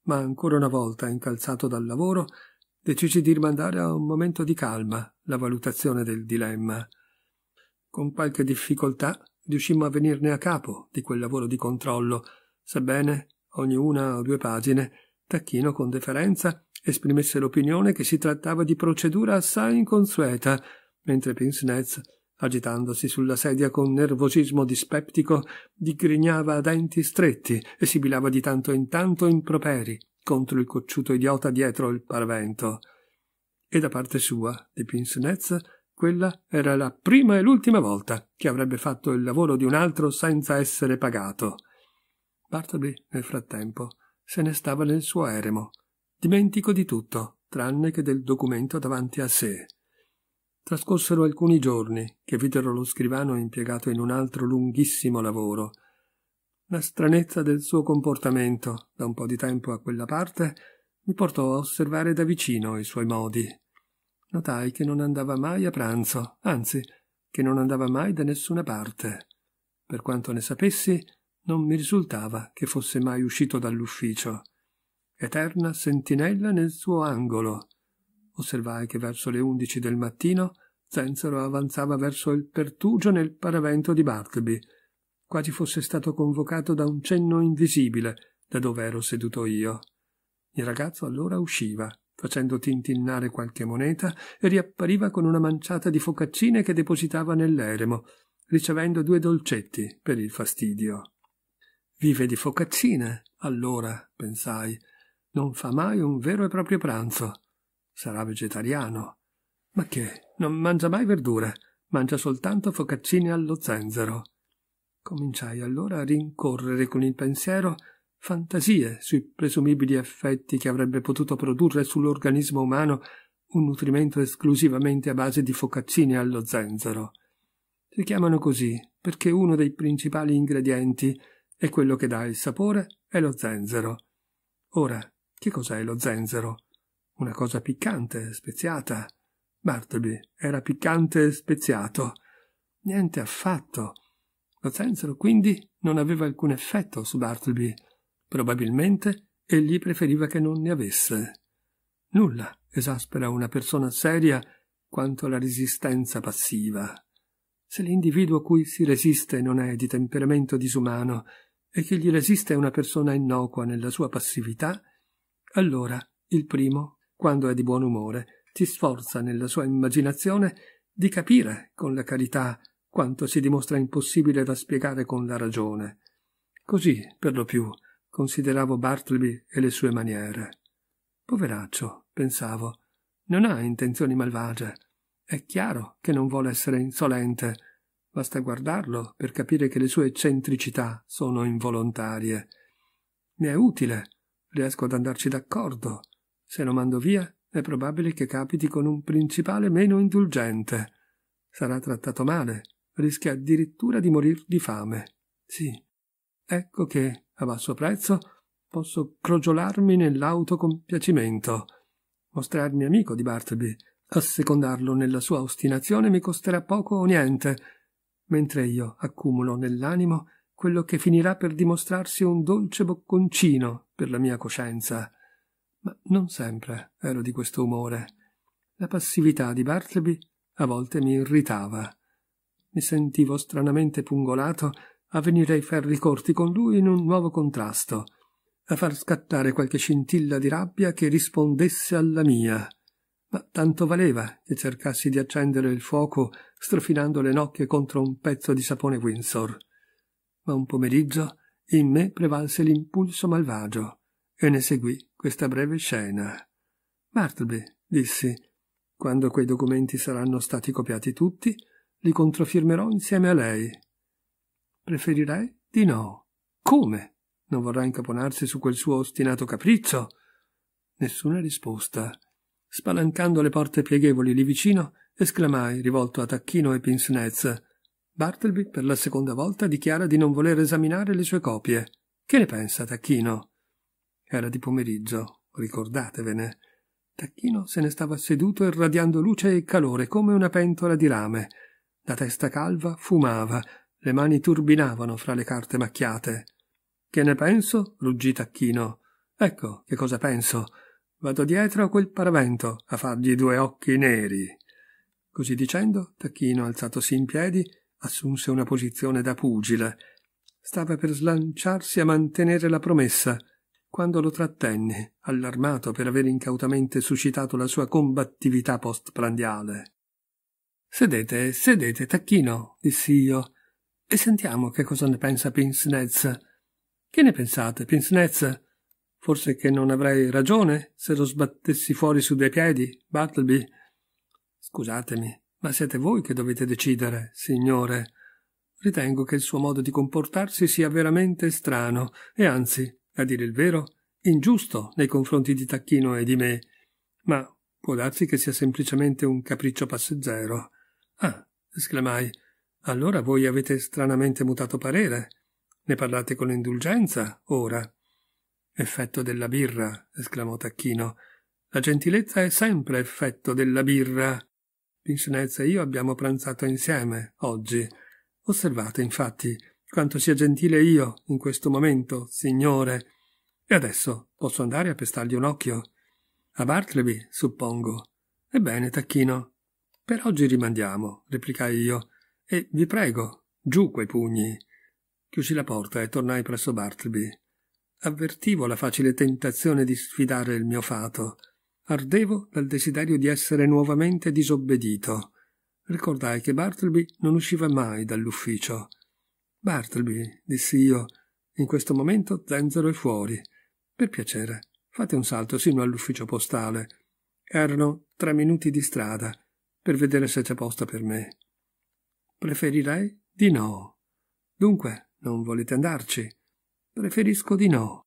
ma ancora una volta, incalzato dal lavoro, decisi di rimandare a un momento di calma la valutazione del dilemma. Con qualche difficoltà riuscimmo a venirne a capo di quel lavoro di controllo, sebbene ogni una o due pagine, Tacchino con deferenza esprimesse l'opinione che si trattava di procedura assai inconsueta, mentre Pincenez, agitandosi sulla sedia con nervosismo dispeptico, digrignava a denti stretti e sibilava di tanto in tanto improperi contro il cocciuto idiota dietro il parvento. E da parte sua, di Pincenez, quella era la prima e l'ultima volta che avrebbe fatto il lavoro di un altro senza essere pagato. Bartleby, nel frattempo, se ne stava nel suo eremo, dimentico di tutto, tranne che del documento davanti a sé. Trascorsero alcuni giorni che videro lo scrivano impiegato in un altro lunghissimo lavoro. La stranezza del suo comportamento, da un po' di tempo a quella parte, mi portò a osservare da vicino i suoi modi. Notai che non andava mai a pranzo, anzi, che non andava mai da nessuna parte. Per quanto ne sapessi, non mi risultava che fosse mai uscito dall'ufficio. Eterna sentinella nel suo angolo. Osservai che verso le undici del mattino Zenzero avanzava verso il pertugio nel paravento di Bartleby, quasi fosse stato convocato da un cenno invisibile da dove ero seduto io. Il ragazzo allora usciva, facendo tintinnare qualche moneta, e riappariva con una manciata di focaccine che depositava nell'eremo, ricevendo due dolcetti per il fastidio. Vive di focaccine, allora, pensai. Non fa mai un vero e proprio pranzo. Sarà vegetariano. Ma che? Non mangia mai verdure. Mangia soltanto focaccine allo zenzero. Cominciai allora a rincorrere con il pensiero fantasie sui presumibili effetti che avrebbe potuto produrre sull'organismo umano un nutrimento esclusivamente a base di focaccine allo zenzero. Si chiamano così perché uno dei principali ingredienti e quello che dà il sapore è lo zenzero. Ora, che cos'è lo zenzero? Una cosa piccante, speziata. Bartleby era piccante e speziato. Niente affatto. Lo zenzero, quindi, non aveva alcun effetto su Bartleby. Probabilmente egli preferiva che non ne avesse. Nulla esaspera una persona seria quanto la resistenza passiva. Se l'individuo a cui si resiste non è di temperamento disumano, e che gli resiste una persona innocua nella sua passività, allora il primo, quando è di buon umore, si sforza nella sua immaginazione di capire con la carità quanto si dimostra impossibile da spiegare con la ragione. Così, per lo più, consideravo Bartleby e le sue maniere. Poveraccio, pensavo, non ha intenzioni malvagie. È chiaro che non vuole essere insolente Basta guardarlo per capire che le sue eccentricità sono involontarie. Ne è utile, riesco ad andarci d'accordo. Se lo mando via, è probabile che capiti con un principale meno indulgente. Sarà trattato male, rischia addirittura di morir di fame. Sì, ecco che, a basso prezzo, posso crogiolarmi nell'autocompiacimento. Mostrarmi amico di Bartleby, assecondarlo nella sua ostinazione mi costerà poco o niente, mentre io accumulo nell'animo quello che finirà per dimostrarsi un dolce bocconcino per la mia coscienza. Ma non sempre ero di questo umore. La passività di Bartleby a volte mi irritava. Mi sentivo stranamente pungolato a venire ai ferri corti con lui in un nuovo contrasto, a far scattare qualche scintilla di rabbia che rispondesse alla mia ma tanto valeva che cercassi di accendere il fuoco strofinando le nocche contro un pezzo di sapone Windsor. Ma un pomeriggio in me prevalse l'impulso malvagio e ne seguì questa breve scena. Bartleby, dissi, quando quei documenti saranno stati copiati tutti, li controfirmerò insieme a lei. Preferirei di no. Come? Non vorrà incaponarsi su quel suo ostinato capriccio? Nessuna risposta. Spalancando le porte pieghevoli lì vicino, esclamai, rivolto a Tacchino e Pincenez. Bartleby, per la seconda volta, dichiara di non voler esaminare le sue copie. Che ne pensa, Tacchino? Era di pomeriggio, ricordatevene. Tacchino se ne stava seduto irradiando luce e calore come una pentola di rame. La testa calva fumava, le mani turbinavano fra le carte macchiate. Che ne penso? ruggì Tacchino. Ecco che cosa penso. Vado dietro a quel paravento a fargli due occhi neri. Così dicendo, Tacchino, alzatosi in piedi, assunse una posizione da pugile. Stava per slanciarsi a mantenere la promessa, quando lo trattenni, allarmato per aver incautamente suscitato la sua combattività postprandiale. Sedete, sedete, Tacchino, dissi io, e sentiamo che cosa ne pensa Pinznez. Che ne pensate, Pinznez? Forse che non avrei ragione se lo sbattessi fuori su due piedi, Bartleby? Scusatemi, ma siete voi che dovete decidere, signore. Ritengo che il suo modo di comportarsi sia veramente strano e anzi, a dire il vero, ingiusto nei confronti di Tacchino e di me. Ma può darsi che sia semplicemente un capriccio passeggero. Ah, esclamai, allora voi avete stranamente mutato parere. Ne parlate con indulgenza, ora. Effetto della birra, esclamò Tacchino. La gentilezza è sempre effetto della birra. Pincenez e io abbiamo pranzato insieme, oggi. Osservate, infatti, quanto sia gentile io, in questo momento, signore. E adesso posso andare a pestargli un occhio? A Bartleby, suppongo. Ebbene, Tacchino. Per oggi rimandiamo, replicai io. E vi prego, giù quei pugni. Chiusi la porta e tornai presso Bartleby. Avvertivo la facile tentazione di sfidare il mio fato. Ardevo dal desiderio di essere nuovamente disobbedito. Ricordai che Bartleby non usciva mai dall'ufficio. Bartleby, dissi io, in questo momento Zenzero è fuori. Per piacere, fate un salto sino all'ufficio postale. Erano tre minuti di strada, per vedere se c'è posta per me. Preferirei di no. Dunque, non volete andarci? Preferisco di no.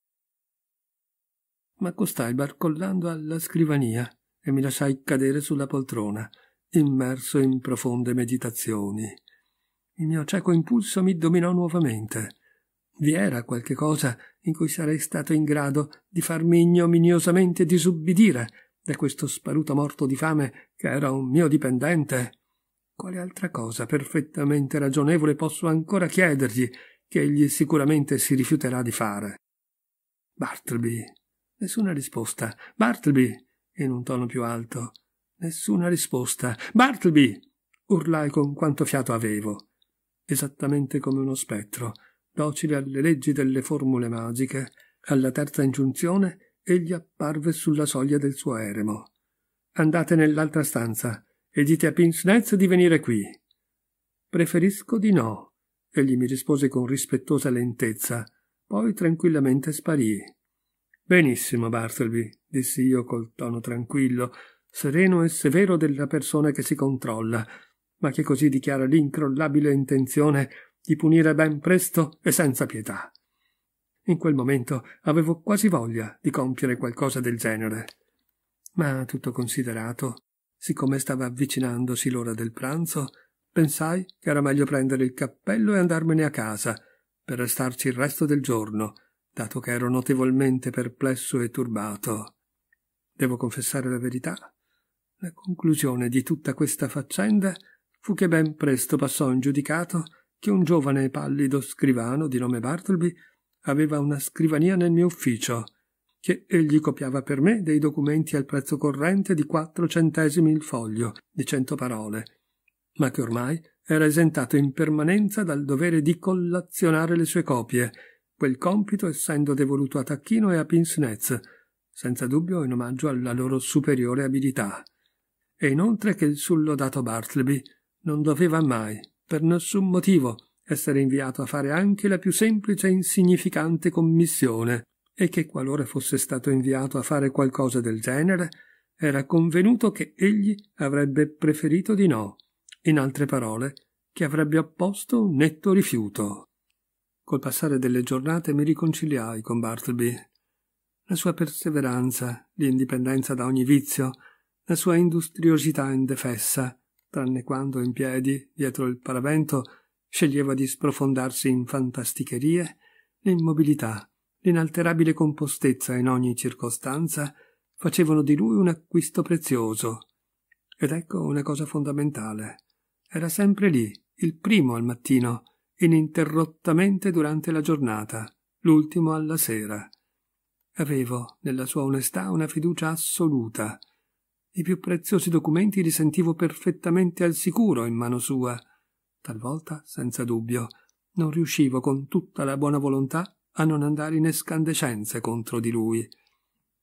M'accostai barcollando alla scrivania e mi lasciai cadere sulla poltrona, immerso in profonde meditazioni. Il mio cieco impulso mi dominò nuovamente. Vi era qualche cosa in cui sarei stato in grado di farmi ignominiosamente disubbidire da questo sparuto morto di fame che era un mio dipendente? Quale altra cosa perfettamente ragionevole posso ancora chiedergli che egli sicuramente si rifiuterà di fare. Bartleby. Nessuna risposta. Bartleby. in un tono più alto. Nessuna risposta. Bartleby. urlai con quanto fiato avevo. Esattamente come uno spettro, docile alle leggi delle formule magiche, alla terza ingiunzione egli apparve sulla soglia del suo eremo. Andate nell'altra stanza e dite a Pince di venire qui. Preferisco di no, Egli mi rispose con rispettosa lentezza, poi tranquillamente sparì. Benissimo, Bartleby, dissi io col tono tranquillo, sereno e severo della persona che si controlla, ma che così dichiara l'incrollabile intenzione di punire ben presto e senza pietà. In quel momento avevo quasi voglia di compiere qualcosa del genere. Ma tutto considerato, siccome stava avvicinandosi l'ora del pranzo, Pensai che era meglio prendere il cappello e andarmene a casa, per restarci il resto del giorno, dato che ero notevolmente perplesso e turbato. Devo confessare la verità. La conclusione di tutta questa faccenda fu che ben presto passò in giudicato che un giovane e pallido scrivano di nome Bartleby aveva una scrivania nel mio ufficio, che egli copiava per me dei documenti al prezzo corrente di quattro centesimi il foglio, di cento parole, ma che ormai era esentato in permanenza dal dovere di collazionare le sue copie, quel compito essendo devoluto a Tacchino e a Pinsnez, senza dubbio in omaggio alla loro superiore abilità. E inoltre che il sullodato Bartleby non doveva mai, per nessun motivo, essere inviato a fare anche la più semplice e insignificante commissione, e che qualora fosse stato inviato a fare qualcosa del genere, era convenuto che egli avrebbe preferito di no, in altre parole, che avrebbe opposto un netto rifiuto. Col passare delle giornate mi riconciliai con Bartleby. La sua perseveranza, l'indipendenza da ogni vizio, la sua industriosità indefessa, tranne quando in piedi, dietro il paravento, sceglieva di sprofondarsi in fantasticherie, l'immobilità, l'inalterabile compostezza in ogni circostanza, facevano di lui un acquisto prezioso. Ed ecco una cosa fondamentale. Era sempre lì, il primo al mattino, ininterrottamente durante la giornata, l'ultimo alla sera. Avevo, nella sua onestà, una fiducia assoluta. I più preziosi documenti li sentivo perfettamente al sicuro in mano sua. Talvolta, senza dubbio, non riuscivo con tutta la buona volontà a non andare in escandescenze contro di lui.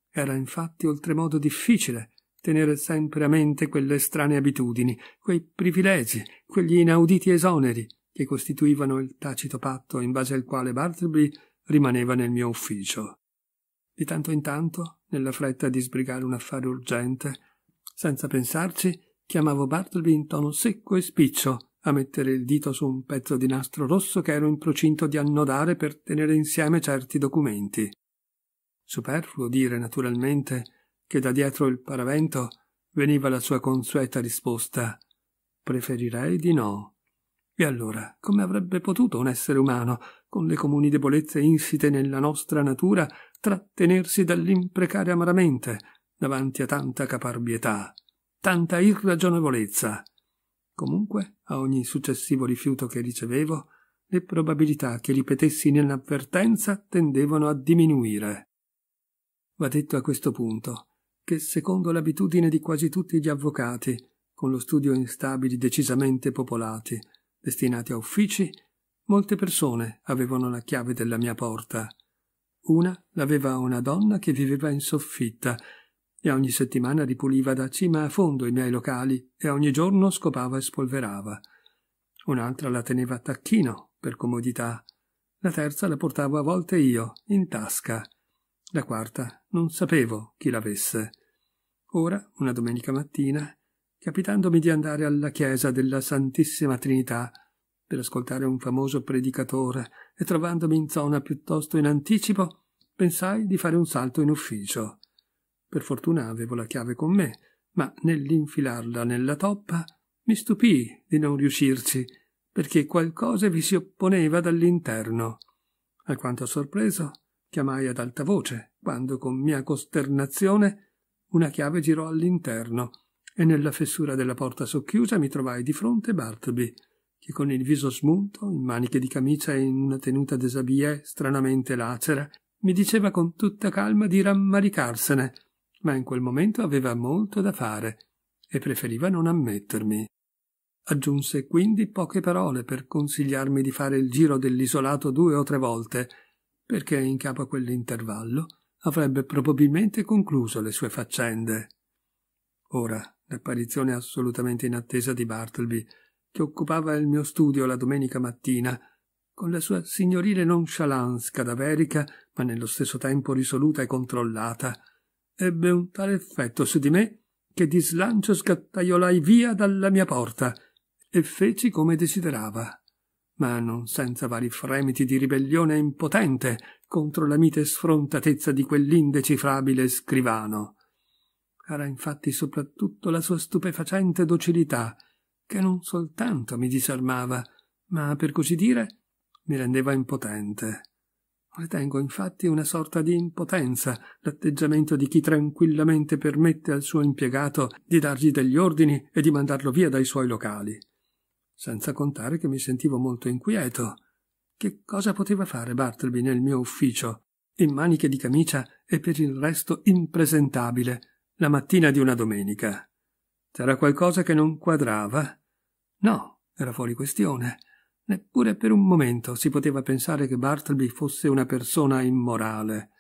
Era infatti oltremodo difficile tenere sempre a mente quelle strane abitudini, quei privilegi, quegli inauditi esoneri che costituivano il tacito patto in base al quale Bartleby rimaneva nel mio ufficio. Di tanto in tanto, nella fretta di sbrigare un affare urgente, senza pensarci, chiamavo Bartleby in tono secco e spiccio a mettere il dito su un pezzo di nastro rosso che ero in procinto di annodare per tenere insieme certi documenti. Superfluo dire, naturalmente, che da dietro il paravento veniva la sua consueta risposta preferirei di no. E allora, come avrebbe potuto un essere umano, con le comuni debolezze insite nella nostra natura, trattenersi dall'imprecare amaramente davanti a tanta caparbietà, tanta irragionevolezza? Comunque, a ogni successivo rifiuto che ricevevo, le probabilità che ripetessi in inavvertenza tendevano a diminuire. Va detto a questo punto che, secondo l'abitudine di quasi tutti gli avvocati, con lo studio in stabili decisamente popolati, destinati a uffici, molte persone avevano la chiave della mia porta. Una l'aveva una donna che viveva in soffitta e ogni settimana ripuliva da cima a fondo i miei locali e ogni giorno scopava e spolverava. Un'altra la teneva a tacchino, per comodità. La terza la portavo a volte io, in tasca. La quarta non sapevo chi l'avesse. Ora, una domenica mattina, capitandomi di andare alla chiesa della Santissima Trinità per ascoltare un famoso predicatore e trovandomi in zona piuttosto in anticipo, pensai di fare un salto in ufficio. Per fortuna avevo la chiave con me, ma nell'infilarla nella toppa mi stupii di non riuscirci, perché qualcosa vi si opponeva dall'interno. Alquanto sorpreso, chiamai ad alta voce, quando con mia costernazione una chiave girò all'interno e nella fessura della porta socchiusa mi trovai di fronte Bartleby, che con il viso smunto, in maniche di camicia e in una tenuta desabie stranamente lacera, mi diceva con tutta calma di rammaricarsene, ma in quel momento aveva molto da fare e preferiva non ammettermi. Aggiunse quindi poche parole per consigliarmi di fare il giro dell'isolato due o tre volte perché in capo a quell'intervallo avrebbe probabilmente concluso le sue faccende. Ora, l'apparizione assolutamente inattesa di Bartleby, che occupava il mio studio la domenica mattina, con la sua signorile nonchalance cadaverica, ma nello stesso tempo risoluta e controllata, ebbe un tale effetto su di me che di slancio scattaiolai via dalla mia porta e feci come desiderava ma non senza vari fremiti di ribellione impotente contro la mite sfrontatezza di quell'indecifrabile scrivano. Era infatti soprattutto la sua stupefacente docilità, che non soltanto mi disarmava, ma per così dire mi rendeva impotente. Ritengo infatti una sorta di impotenza l'atteggiamento di chi tranquillamente permette al suo impiegato di dargli degli ordini e di mandarlo via dai suoi locali senza contare che mi sentivo molto inquieto. Che cosa poteva fare Bartleby nel mio ufficio, in maniche di camicia e per il resto impresentabile, la mattina di una domenica? C'era qualcosa che non quadrava? No, era fuori questione. Neppure per un momento si poteva pensare che Bartleby fosse una persona immorale.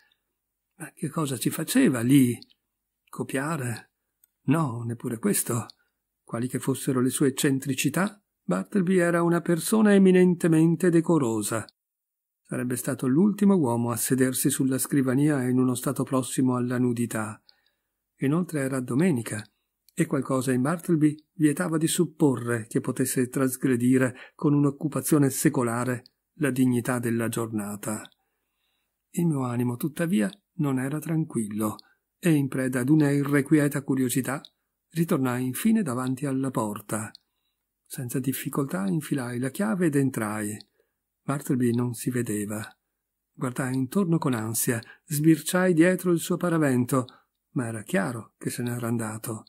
Ma che cosa ci faceva lì? Copiare? No, neppure questo. Quali che fossero le sue eccentricità, Bartleby era una persona eminentemente decorosa. Sarebbe stato l'ultimo uomo a sedersi sulla scrivania in uno stato prossimo alla nudità. Inoltre era domenica, e qualcosa in Bartleby vietava di supporre che potesse trasgredire con un'occupazione secolare la dignità della giornata. Il mio animo, tuttavia, non era tranquillo, e in preda ad una irrequieta curiosità, ritornai infine davanti alla porta. Senza difficoltà infilai la chiave ed entrai. Bartleby non si vedeva. Guardai intorno con ansia, sbirciai dietro il suo paravento, ma era chiaro che se n'era andato.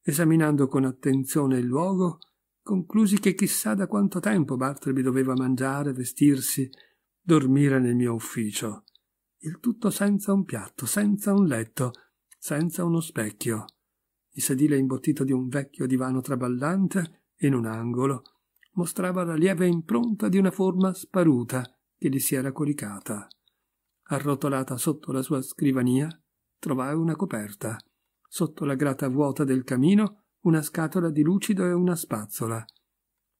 Esaminando con attenzione il luogo, conclusi che chissà da quanto tempo Bartleby doveva mangiare, vestirsi, dormire nel mio ufficio. Il tutto senza un piatto, senza un letto, senza uno specchio. Il sedile imbottito di un vecchio divano traballante in un angolo mostrava la lieve impronta di una forma sparuta che gli si era coricata. Arrotolata sotto la sua scrivania, trovai una coperta. Sotto la grata vuota del camino, una scatola di lucido e una spazzola.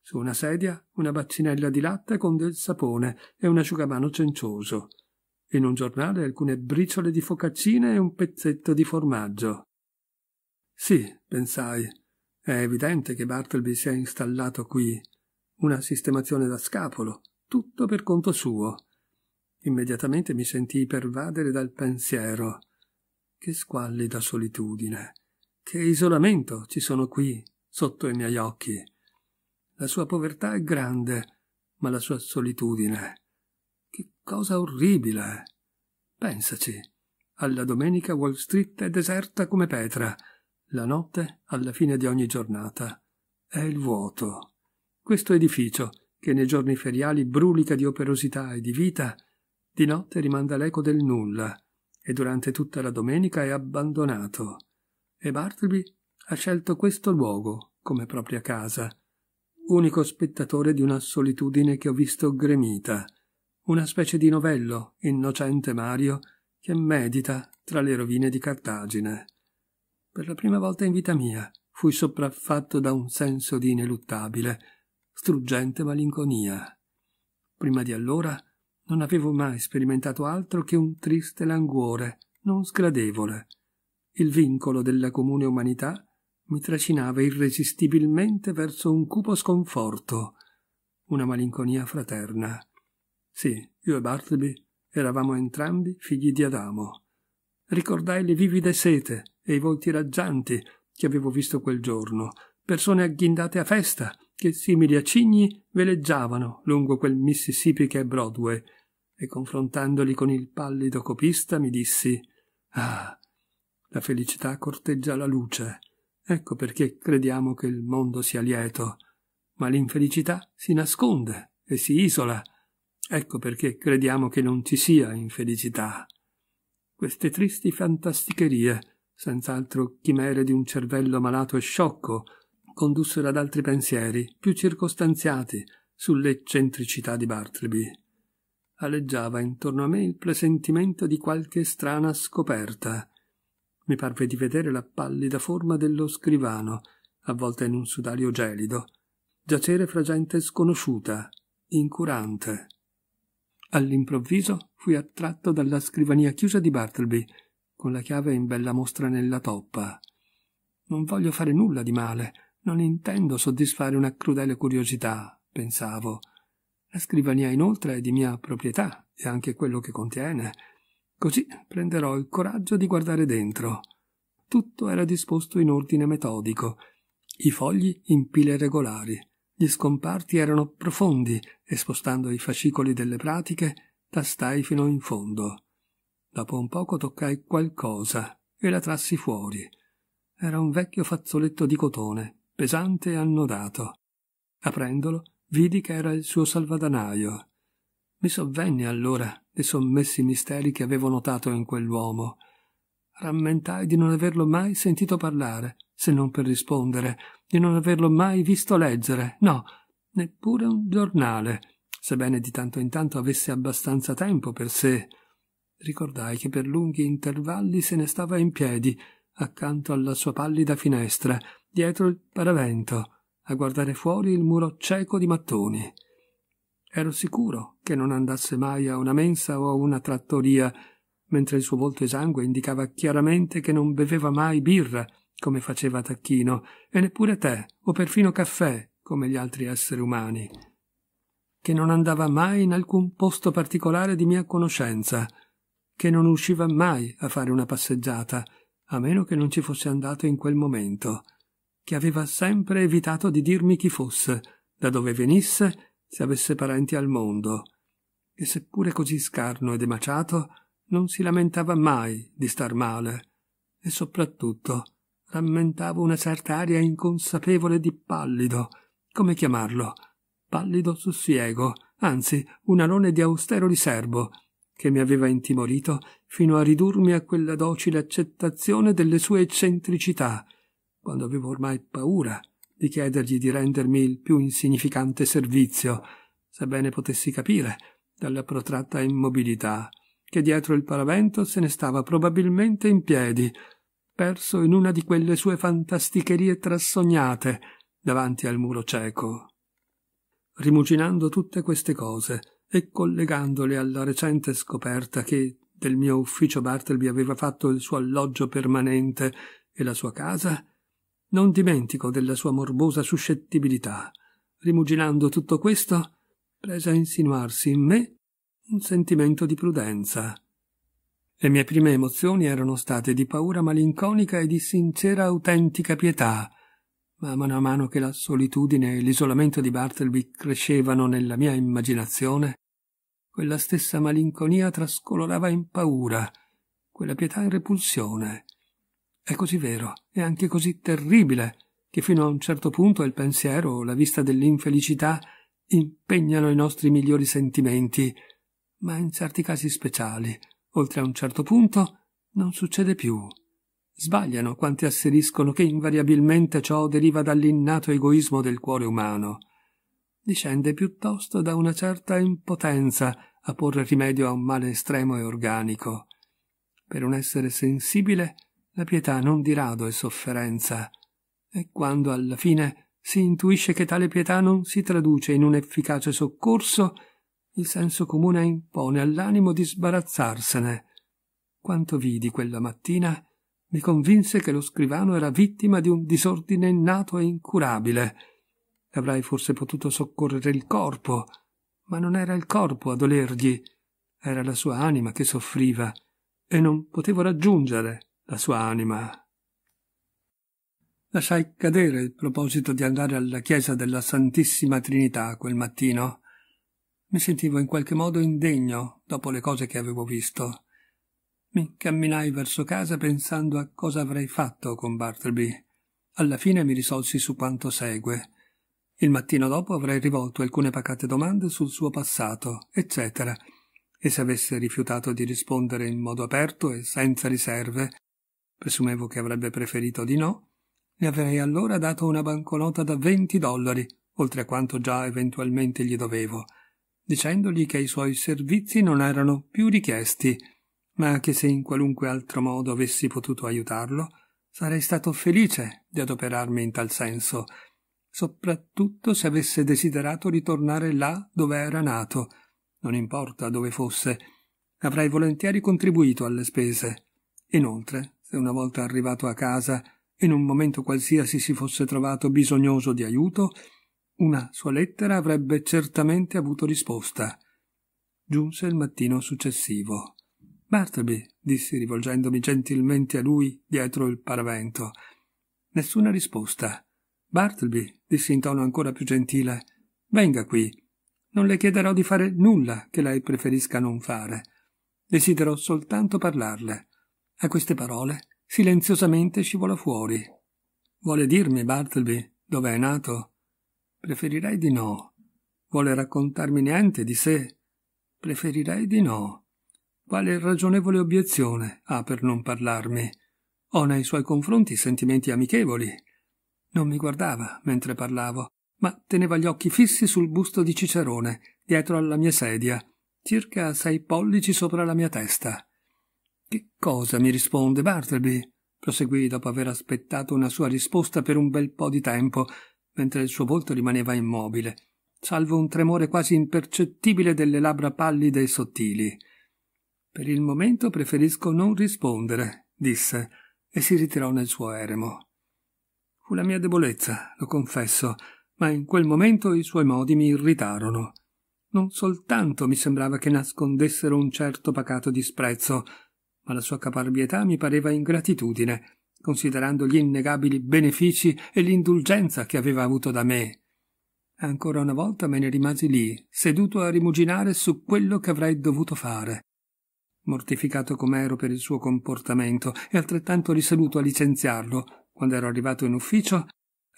Su una sedia, una bacinella di latte con del sapone e un asciugamano cencioso. In un giornale alcune briciole di focaccine e un pezzetto di formaggio. Sì, pensai, è evidente che Bartleby si è installato qui. Una sistemazione da scapolo, tutto per conto suo. Immediatamente mi sentii pervadere dal pensiero. Che squallida solitudine, che isolamento ci sono qui, sotto i miei occhi. La sua povertà è grande, ma la sua solitudine. Che cosa orribile! Pensaci, alla domenica Wall Street è deserta come Petra la notte, alla fine di ogni giornata, è il vuoto. Questo edificio, che nei giorni feriali brulica di operosità e di vita, di notte rimanda l'eco del nulla e durante tutta la domenica è abbandonato. E Bartleby ha scelto questo luogo come propria casa, unico spettatore di una solitudine che ho visto gremita, una specie di novello, innocente Mario, che medita tra le rovine di Cartagine. Per la prima volta in vita mia fui sopraffatto da un senso di ineluttabile, struggente malinconia. Prima di allora non avevo mai sperimentato altro che un triste languore, non sgradevole. Il vincolo della comune umanità mi trascinava irresistibilmente verso un cupo sconforto, una malinconia fraterna. Sì, io e Bartleby eravamo entrambi figli di Adamo. Ricordai le vivide sete e i volti raggianti che avevo visto quel giorno, persone agghindate a festa che, simili a cigni, veleggiavano lungo quel Mississippi che è Broadway, e confrontandoli con il pallido copista mi dissi «Ah, la felicità corteggia la luce. Ecco perché crediamo che il mondo sia lieto, ma l'infelicità si nasconde e si isola. Ecco perché crediamo che non ci sia infelicità. Queste tristi fantasticherie senz'altro chimere di un cervello malato e sciocco, condussero ad altri pensieri, più circostanziati, sull'eccentricità di Bartleby. Aleggiava intorno a me il presentimento di qualche strana scoperta. Mi parve di vedere la pallida forma dello scrivano, avvolta in un sudario gelido, giacere fra gente sconosciuta, incurante. All'improvviso fui attratto dalla scrivania chiusa di Bartleby, con la chiave in bella mostra nella toppa. Non voglio fare nulla di male, non intendo soddisfare una crudele curiosità, pensavo. La scrivania inoltre è di mia proprietà e anche quello che contiene. Così prenderò il coraggio di guardare dentro. Tutto era disposto in ordine metodico, i fogli in pile regolari. Gli scomparti erano profondi e spostando i fascicoli delle pratiche tastai fino in fondo. Dopo un poco toccai qualcosa e la trassi fuori. Era un vecchio fazzoletto di cotone, pesante e annodato. Aprendolo, vidi che era il suo salvadanaio. Mi sovvenne allora dei sommessi misteri che avevo notato in quell'uomo. Rammentai di non averlo mai sentito parlare, se non per rispondere, di non averlo mai visto leggere, no, neppure un giornale, sebbene di tanto in tanto avesse abbastanza tempo per sé. Ricordai che per lunghi intervalli se ne stava in piedi, accanto alla sua pallida finestra, dietro il paravento, a guardare fuori il muro cieco di mattoni. Ero sicuro che non andasse mai a una mensa o a una trattoria, mentre il suo volto esangue indicava chiaramente che non beveva mai birra, come faceva Tacchino, e neppure tè, o perfino caffè, come gli altri esseri umani, che non andava mai in alcun posto particolare di mia conoscenza, che non usciva mai a fare una passeggiata, a meno che non ci fosse andato in quel momento, che aveva sempre evitato di dirmi chi fosse, da dove venisse, se avesse parenti al mondo, e seppure così scarno ed emaciato, non si lamentava mai di star male, e soprattutto rammentava una certa aria inconsapevole di pallido, come chiamarlo, pallido sussiego, anzi un alone di austero riserbo, che mi aveva intimorito fino a ridurmi a quella docile accettazione delle sue eccentricità, quando avevo ormai paura di chiedergli di rendermi il più insignificante servizio, sebbene potessi capire, dalla protratta immobilità, che dietro il paravento se ne stava probabilmente in piedi, perso in una di quelle sue fantasticherie trassognate davanti al muro cieco. Rimuginando tutte queste cose, e collegandole alla recente scoperta che del mio ufficio Bartleby aveva fatto il suo alloggio permanente e la sua casa, non dimentico della sua morbosa suscettibilità. Rimuginando tutto questo, prese a insinuarsi in me un sentimento di prudenza. Le mie prime emozioni erano state di paura malinconica e di sincera autentica pietà, ma a mano a mano che la solitudine e l'isolamento di Bartleby crescevano nella mia immaginazione, quella stessa malinconia trascolorava in paura, quella pietà in repulsione. È così vero e anche così terribile che fino a un certo punto il pensiero o la vista dell'infelicità impegnano i nostri migliori sentimenti, ma in certi casi speciali, oltre a un certo punto, non succede più. Sbagliano quanti asseriscono che invariabilmente ciò deriva dall'innato egoismo del cuore umano. Discende piuttosto da una certa impotenza a porre rimedio a un male estremo e organico. Per un essere sensibile, la pietà non di rado è sofferenza, e quando alla fine si intuisce che tale pietà non si traduce in un efficace soccorso, il senso comune impone all'animo di sbarazzarsene. Quanto vidi quella mattina, mi convinse che lo scrivano era vittima di un disordine innato e incurabile. Avrai forse potuto soccorrere il corpo, ma non era il corpo a dolergli, era la sua anima che soffriva, e non potevo raggiungere la sua anima. Lasciai cadere il proposito di andare alla chiesa della Santissima Trinità quel mattino. Mi sentivo in qualche modo indegno dopo le cose che avevo visto. Mi camminai verso casa pensando a cosa avrei fatto con Bartleby. Alla fine mi risolsi su quanto segue. Il mattino dopo avrei rivolto alcune pacate domande sul suo passato, eccetera, e se avesse rifiutato di rispondere in modo aperto e senza riserve, presumevo che avrebbe preferito di no, le avrei allora dato una banconota da 20 dollari, oltre a quanto già eventualmente gli dovevo, dicendogli che i suoi servizi non erano più richiesti ma che se in qualunque altro modo avessi potuto aiutarlo, sarei stato felice di adoperarmi in tal senso, soprattutto se avesse desiderato ritornare là dove era nato, non importa dove fosse, avrei volentieri contribuito alle spese. Inoltre, se una volta arrivato a casa, in un momento qualsiasi si fosse trovato bisognoso di aiuto, una sua lettera avrebbe certamente avuto risposta. Giunse il mattino successivo. Bartleby, dissi rivolgendomi gentilmente a lui dietro il paravento. Nessuna risposta. Bartleby, dissi in tono ancora più gentile, venga qui. Non le chiederò di fare nulla che lei preferisca non fare. Desidero soltanto parlarle. A queste parole, silenziosamente scivola fuori. Vuole dirmi, Bartleby, dove è nato? Preferirei di no. Vuole raccontarmi niente di sé? Preferirei di no. Quale ragionevole obiezione ha per non parlarmi? Ho nei suoi confronti sentimenti amichevoli. Non mi guardava mentre parlavo, ma teneva gli occhi fissi sul busto di Cicerone, dietro alla mia sedia, circa sei pollici sopra la mia testa. Che cosa mi risponde Bartleby? proseguì dopo aver aspettato una sua risposta per un bel po di tempo, mentre il suo volto rimaneva immobile, salvo un tremore quasi impercettibile delle labbra pallide e sottili. Per il momento preferisco non rispondere, disse, e si ritirò nel suo eremo. Fu la mia debolezza, lo confesso, ma in quel momento i suoi modi mi irritarono. Non soltanto mi sembrava che nascondessero un certo pacato disprezzo, ma la sua caparbietà mi pareva ingratitudine, considerando gli innegabili benefici e l'indulgenza che aveva avuto da me. Ancora una volta me ne rimasi lì, seduto a rimuginare su quello che avrei dovuto fare mortificato com'ero per il suo comportamento e altrettanto risaluto a licenziarlo, quando ero arrivato in ufficio,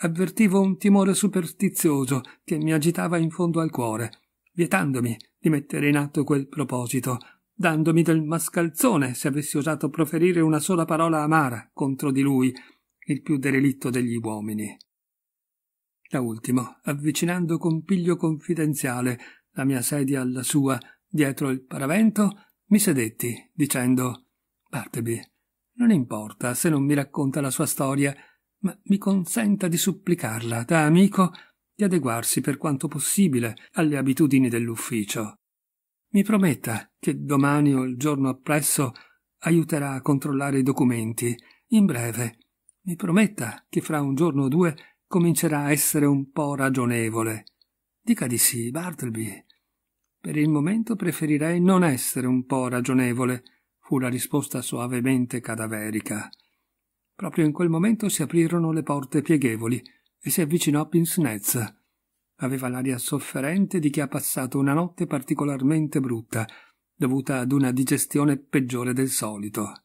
avvertivo un timore superstizioso che mi agitava in fondo al cuore, vietandomi di mettere in atto quel proposito, dandomi del mascalzone se avessi osato proferire una sola parola amara contro di lui, il più derelitto degli uomini. Da ultimo, avvicinando con piglio confidenziale la mia sedia alla sua dietro il paravento, mi sedetti, dicendo Bartleby, non importa se non mi racconta la sua storia, ma mi consenta di supplicarla, da amico, di adeguarsi per quanto possibile alle abitudini dell'ufficio. Mi prometta che domani o il giorno appresso aiuterà a controllare i documenti. In breve, mi prometta che fra un giorno o due comincerà a essere un po' ragionevole. Dica di sì, Bartleby. Per il momento preferirei non essere un po' ragionevole, fu la risposta soavemente cadaverica. Proprio in quel momento si aprirono le porte pieghevoli e si avvicinò Pinsnez. Aveva l'aria sofferente di chi ha passato una notte particolarmente brutta, dovuta ad una digestione peggiore del solito.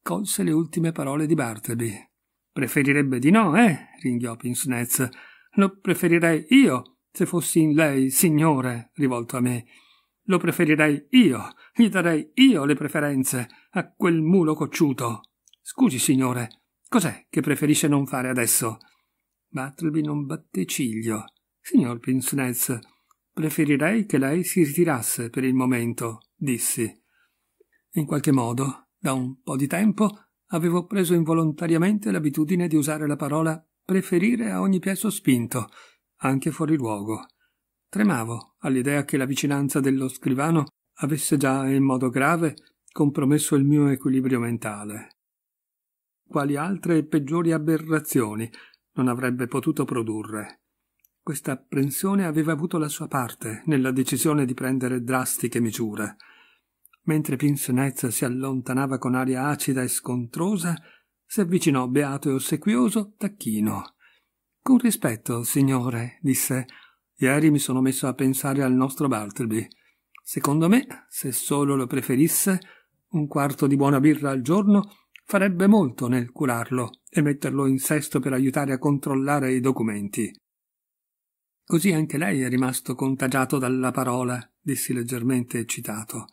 Colse le ultime parole di Bartleby. Preferirebbe di no, eh? ringhiò Pinsnez. Lo preferirei io se fossi in lei, signore, rivolto a me, lo preferirei io, gli darei io le preferenze a quel mulo cocciuto. Scusi, signore, cos'è che preferisce non fare adesso? Bartleby non batté ciglio. Signor Pinsnez, preferirei che lei si ritirasse per il momento, dissi. In qualche modo, da un po' di tempo, avevo preso involontariamente l'abitudine di usare la parola preferire a ogni piè spinto, anche fuori luogo. Tremavo all'idea che la vicinanza dello scrivano avesse già in modo grave compromesso il mio equilibrio mentale. Quali altre e peggiori aberrazioni non avrebbe potuto produrre? Questa apprensione aveva avuto la sua parte nella decisione di prendere drastiche misure. Mentre Pinsenez si allontanava con aria acida e scontrosa, si avvicinò beato e ossequioso Tacchino con rispetto, signore, disse, ieri mi sono messo a pensare al nostro Bartleby. Secondo me, se solo lo preferisse, un quarto di buona birra al giorno farebbe molto nel curarlo e metterlo in sesto per aiutare a controllare i documenti. Così anche lei è rimasto contagiato dalla parola, dissi leggermente eccitato.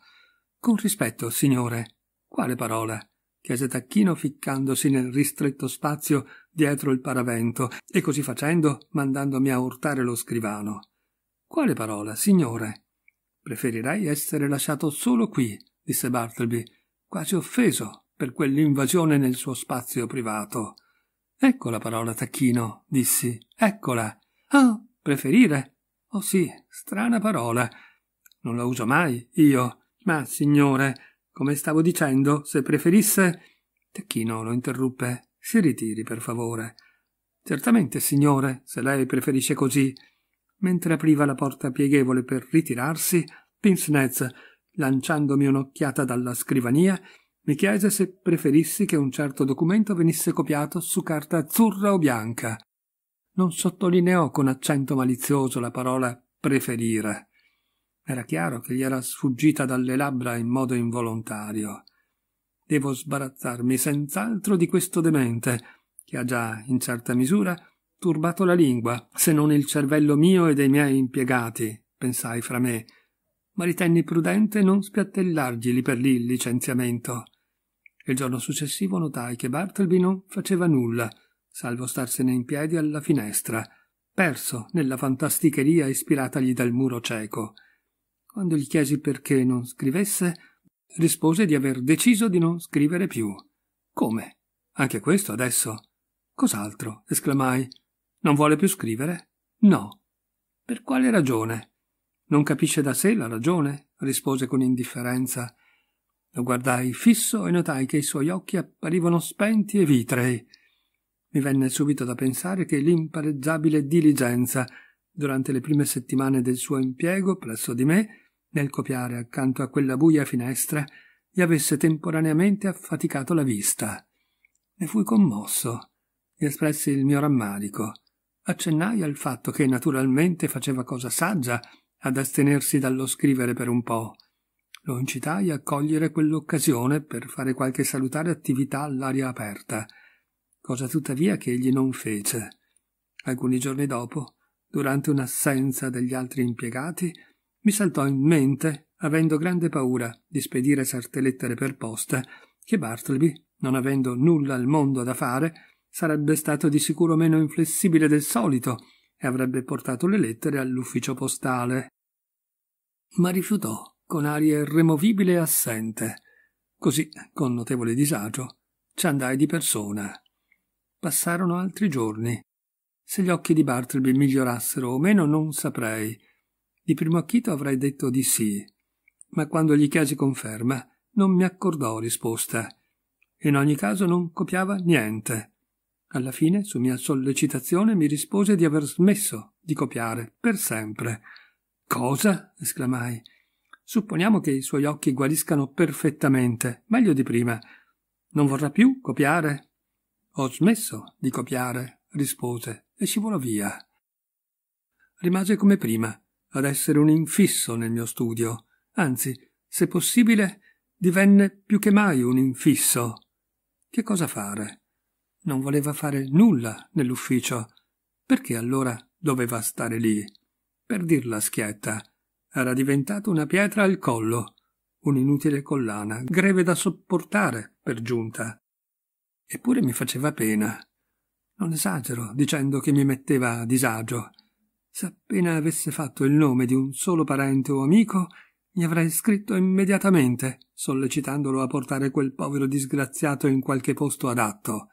Con rispetto, signore. Quale parola? chiese Tacchino ficcandosi nel ristretto spazio dietro il paravento e così facendo mandandomi a urtare lo scrivano. Quale parola, signore? Preferirei essere lasciato solo qui, disse Bartleby, quasi offeso per quell'invasione nel suo spazio privato. Ecco la parola, tacchino, dissi. Eccola. Ah, preferire. Oh sì, strana parola. Non la uso mai, io. Ma, signore, come stavo dicendo, se preferisse. Tacchino lo interruppe. Si ritiri, per favore. Certamente, signore, se lei preferisce così. Mentre apriva la porta pieghevole per ritirarsi, Pincenez, lanciandomi un'occhiata dalla scrivania, mi chiese se preferissi che un certo documento venisse copiato su carta azzurra o bianca. Non sottolineò con accento malizioso la parola preferire. Era chiaro che gli era sfuggita dalle labbra in modo involontario devo sbarazzarmi senz'altro di questo demente, che ha già, in certa misura, turbato la lingua, se non il cervello mio e dei miei impiegati, pensai fra me, ma ritenni prudente non spiattellargli lì per lì il licenziamento. Il giorno successivo notai che Bartleby non faceva nulla, salvo starsene in piedi alla finestra, perso nella fantasticheria ispiratagli dal muro cieco. Quando gli chiesi perché non scrivesse, rispose di aver deciso di non scrivere più. Come? Anche questo adesso? Cos'altro? esclamai. Non vuole più scrivere? No. Per quale ragione? Non capisce da sé la ragione? rispose con indifferenza. Lo guardai fisso e notai che i suoi occhi apparivano spenti e vitrei. Mi venne subito da pensare che l'impareggiabile diligenza, durante le prime settimane del suo impiego presso di me, nel copiare accanto a quella buia finestra, gli avesse temporaneamente affaticato la vista. Ne fui commosso, gli espressi il mio rammarico, accennai al fatto che naturalmente faceva cosa saggia ad astenersi dallo scrivere per un po'. Lo incitai a cogliere quell'occasione per fare qualche salutare attività all'aria aperta, cosa tuttavia che egli non fece. Alcuni giorni dopo, durante un'assenza degli altri impiegati, mi saltò in mente, avendo grande paura di spedire certe lettere per posta, che Bartleby, non avendo nulla al mondo da fare, sarebbe stato di sicuro meno inflessibile del solito e avrebbe portato le lettere all'ufficio postale. Ma rifiutò con aria irremovibile e assente. Così, con notevole disagio, ci andai di persona. Passarono altri giorni. Se gli occhi di Bartleby migliorassero o meno non saprei, di primo acchito avrei detto di sì, ma quando gli chiesi conferma non mi accordò risposta. In ogni caso non copiava niente. Alla fine, su mia sollecitazione, mi rispose di aver smesso di copiare per sempre. Cosa? esclamai. Supponiamo che i suoi occhi guariscano perfettamente, meglio di prima. Non vorrà più copiare? Ho smesso di copiare, rispose e scivolò via. Rimase come prima, ad essere un infisso nel mio studio, anzi, se possibile, divenne più che mai un infisso. Che cosa fare? Non voleva fare nulla nell'ufficio. Perché allora doveva stare lì? Per dirla schietta, era diventato una pietra al collo, un'inutile collana, greve da sopportare per giunta. Eppure mi faceva pena. Non esagero dicendo che mi metteva a disagio se appena avesse fatto il nome di un solo parente o amico, gli avrei scritto immediatamente, sollecitandolo a portare quel povero disgraziato in qualche posto adatto.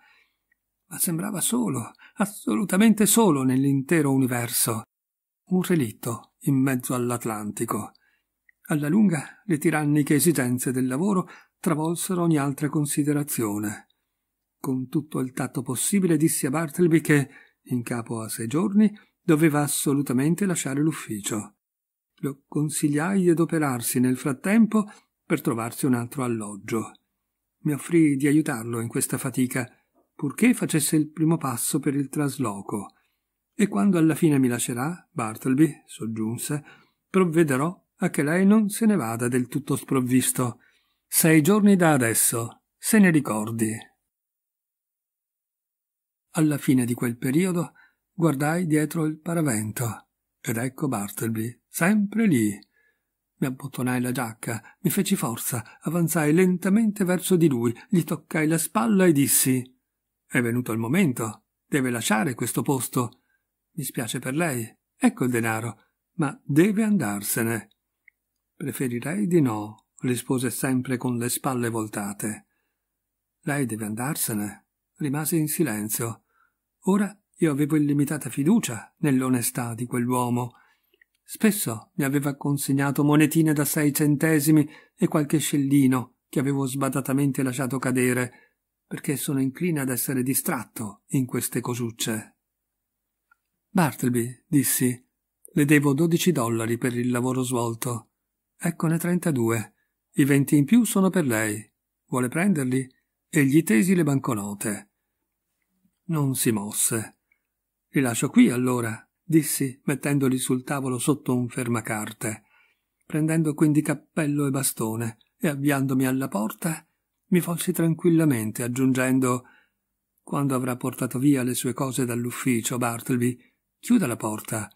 Ma sembrava solo, assolutamente solo nell'intero universo. Un relitto in mezzo all'Atlantico. Alla lunga le tiranniche esigenze del lavoro travolsero ogni altra considerazione. Con tutto il tatto possibile dissi a Bartleby che, in capo a sei giorni, Doveva assolutamente lasciare l'ufficio. Lo consigliai di adoperarsi nel frattempo per trovarsi un altro alloggio. Mi offrì di aiutarlo in questa fatica, purché facesse il primo passo per il trasloco. E quando alla fine mi lascerà, Bartleby, soggiunse, provvederò a che lei non se ne vada del tutto sprovvisto. Sei giorni da adesso, se ne ricordi. Alla fine di quel periodo Guardai dietro il paravento ed ecco Bartleby, sempre lì. Mi abbottonai la giacca, mi feci forza, avanzai lentamente verso di lui, gli toccai la spalla e dissi: È venuto il momento, deve lasciare questo posto. Mi spiace per lei, ecco il denaro, ma deve andarsene. Preferirei di no, rispose sempre con le spalle voltate. Lei deve andarsene. Rimase in silenzio. Ora io avevo illimitata fiducia nell'onestà di quell'uomo. Spesso mi aveva consegnato monetine da sei centesimi e qualche scellino che avevo sbadatamente lasciato cadere, perché sono incline ad essere distratto in queste cosucce. Bartleby, dissi, le devo dodici dollari per il lavoro svolto. Eccone trentadue. I venti in più sono per lei. Vuole prenderli? E gli tesi le banconote. Non si mosse. Li lascio qui allora, dissi, mettendoli sul tavolo sotto un fermacarte. Prendendo quindi cappello e bastone e avviandomi alla porta, mi volsi tranquillamente, aggiungendo Quando avrà portato via le sue cose dall'ufficio, Bartleby, chiuda la porta.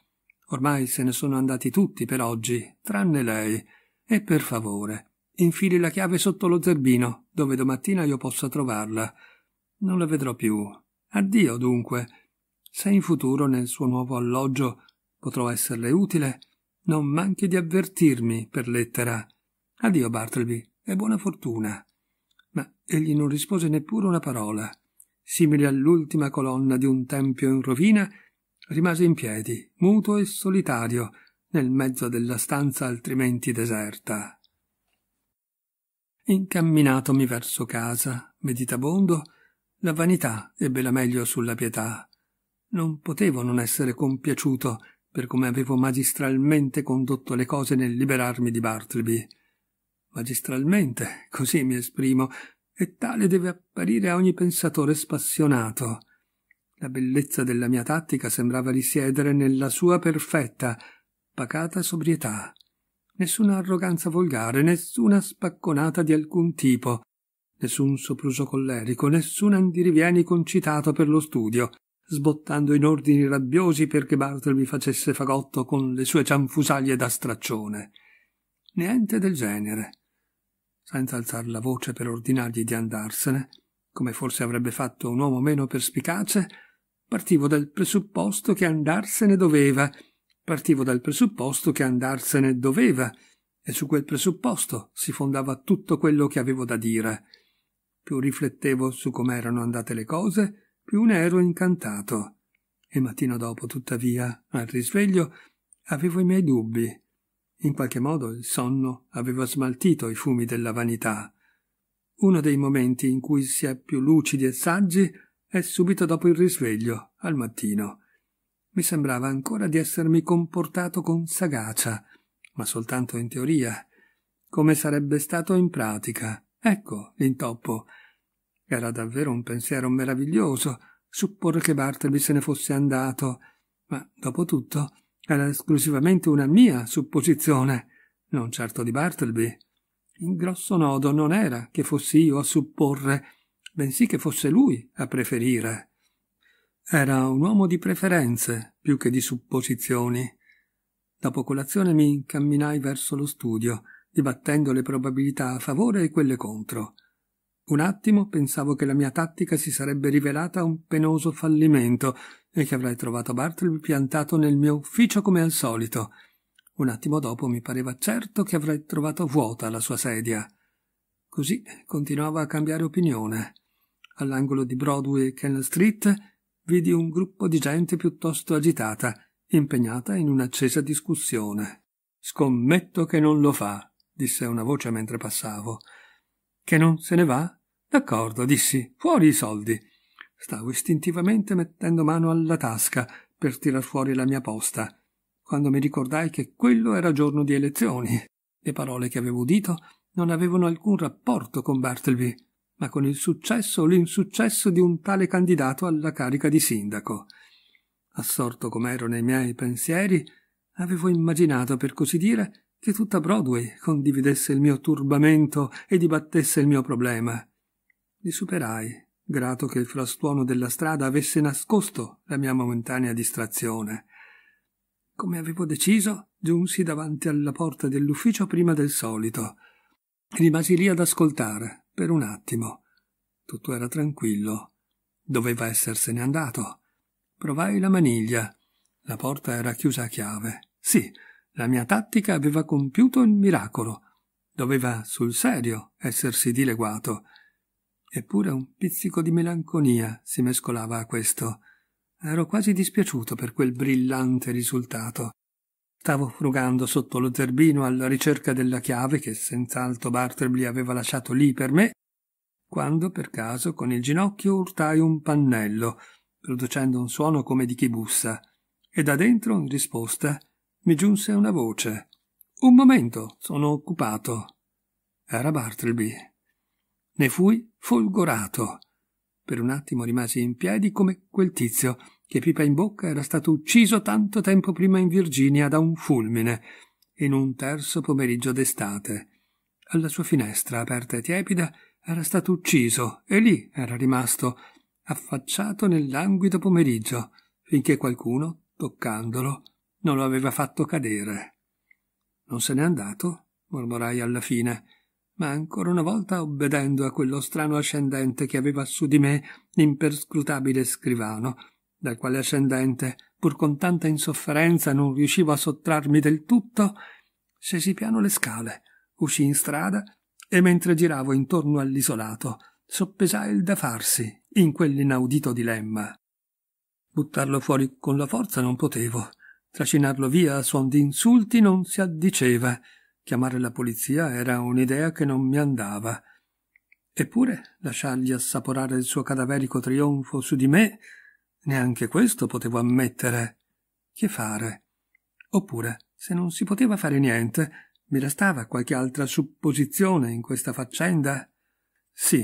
Ormai se ne sono andati tutti per oggi, tranne lei. E per favore, infili la chiave sotto lo zerbino, dove domattina io possa trovarla. Non la vedrò più. Addio, dunque. Se in futuro nel suo nuovo alloggio potrò esserle utile, non manchi di avvertirmi per lettera. Addio Bartleby e buona fortuna. Ma egli non rispose neppure una parola. Simile all'ultima colonna di un tempio in rovina, rimase in piedi, muto e solitario, nel mezzo della stanza altrimenti deserta. Incamminatomi verso casa, meditabondo, la vanità ebbe la meglio sulla pietà. Non potevo non essere compiaciuto per come avevo magistralmente condotto le cose nel liberarmi di Bartleby. Magistralmente, così mi esprimo, e tale deve apparire a ogni pensatore spassionato. La bellezza della mia tattica sembrava risiedere nella sua perfetta, pacata sobrietà. Nessuna arroganza volgare, nessuna spacconata di alcun tipo, nessun sopruso collerico, nessun andirivieni concitato per lo studio, sbottando in ordini rabbiosi perché Bartleby facesse fagotto con le sue cianfusaglie da straccione. Niente del genere. Senza alzar la voce per ordinargli di andarsene, come forse avrebbe fatto un uomo meno perspicace, partivo dal presupposto che andarsene doveva, partivo dal presupposto che andarsene doveva, e su quel presupposto si fondava tutto quello che avevo da dire. Più riflettevo su come erano andate le cose, più ne ero incantato. Il mattino dopo, tuttavia, al risveglio, avevo i miei dubbi. In qualche modo il sonno aveva smaltito i fumi della vanità. Uno dei momenti in cui si è più lucidi e saggi è subito dopo il risveglio, al mattino. Mi sembrava ancora di essermi comportato con sagacia, ma soltanto in teoria. Come sarebbe stato in pratica? Ecco l'intoppo. Era davvero un pensiero meraviglioso supporre che Bartleby se ne fosse andato, ma dopo tutto era esclusivamente una mia supposizione, non certo di Bartleby. In grosso nodo non era che fossi io a supporre, bensì che fosse lui a preferire. Era un uomo di preferenze più che di supposizioni. Dopo colazione mi incamminai verso lo studio, dibattendo le probabilità a favore e quelle contro. Un attimo pensavo che la mia tattica si sarebbe rivelata un penoso fallimento e che avrei trovato Bartleby piantato nel mio ufficio come al solito. Un attimo dopo mi pareva certo che avrei trovato vuota la sua sedia. Così continuava a cambiare opinione. All'angolo di Broadway e Canal Street vidi un gruppo di gente piuttosto agitata, impegnata in un'accesa discussione. Scommetto che non lo fa, disse una voce mentre passavo. Che non se ne va? D'accordo, dissi, fuori i soldi. Stavo istintivamente mettendo mano alla tasca per tirar fuori la mia posta, quando mi ricordai che quello era giorno di elezioni. Le parole che avevo udito non avevano alcun rapporto con Bartleby, ma con il successo o l'insuccesso di un tale candidato alla carica di sindaco. Assorto com'ero nei miei pensieri, avevo immaginato, per così dire, che tutta Broadway condividesse il mio turbamento e dibattesse il mio problema. Li superai, grato che il frastuono della strada avesse nascosto la mia momentanea distrazione. Come avevo deciso, giunsi davanti alla porta dell'ufficio prima del solito. Rimasi lì ad ascoltare, per un attimo. Tutto era tranquillo. Doveva essersene andato. Provai la maniglia. La porta era chiusa a chiave. Sì, la mia tattica aveva compiuto il miracolo. Doveva sul serio essersi dileguato. Eppure un pizzico di melanconia si mescolava a questo. Ero quasi dispiaciuto per quel brillante risultato. Stavo frugando sotto lo zerbino alla ricerca della chiave che senz'altro Bartleby aveva lasciato lì per me, quando per caso con il ginocchio urtai un pannello, producendo un suono come di chi bussa, e da dentro in risposta mi giunse una voce. Un momento, sono occupato. Era Bartleby. Ne fui folgorato. Per un attimo rimasi in piedi come quel tizio che pipa in bocca era stato ucciso tanto tempo prima in Virginia da un fulmine, in un terzo pomeriggio d'estate. Alla sua finestra, aperta e tiepida, era stato ucciso e lì era rimasto, affacciato nel languido pomeriggio, finché qualcuno, toccandolo, non lo aveva fatto cadere. Non se n'è andato? mormorai alla fine, ma ancora una volta obbedendo a quello strano ascendente che aveva su di me l'imperscrutabile scrivano, dal quale ascendente, pur con tanta insofferenza, non riuscivo a sottrarmi del tutto, scesi piano le scale, uscì in strada e mentre giravo intorno all'isolato, soppesai il da farsi in quell'inaudito dilemma. Buttarlo fuori con la forza non potevo, Trascinarlo via a suon di insulti non si addiceva. Chiamare la polizia era un'idea che non mi andava. Eppure lasciargli assaporare il suo cadaverico trionfo su di me, neanche questo potevo ammettere. Che fare? Oppure, se non si poteva fare niente, mi restava qualche altra supposizione in questa faccenda? Sì,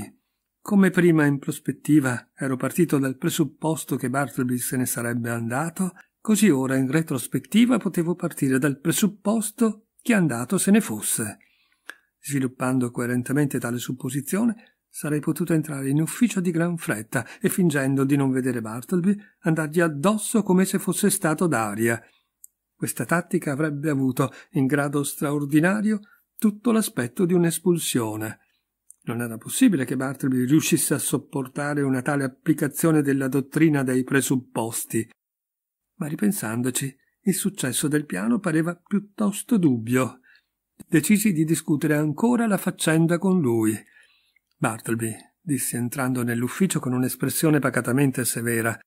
come prima in prospettiva ero partito dal presupposto che Bartleby se ne sarebbe andato Così ora in retrospettiva potevo partire dal presupposto che andato se ne fosse. Sviluppando coerentemente tale supposizione, sarei potuto entrare in ufficio di gran fretta e fingendo di non vedere Bartleby andargli addosso come se fosse stato d'aria. Questa tattica avrebbe avuto, in grado straordinario, tutto l'aspetto di un'espulsione. Non era possibile che Bartleby riuscisse a sopportare una tale applicazione della dottrina dei presupposti ma ripensandoci, il successo del piano pareva piuttosto dubbio. Decisi di discutere ancora la faccenda con lui. Bartleby, disse entrando nell'ufficio con un'espressione pacatamente severa,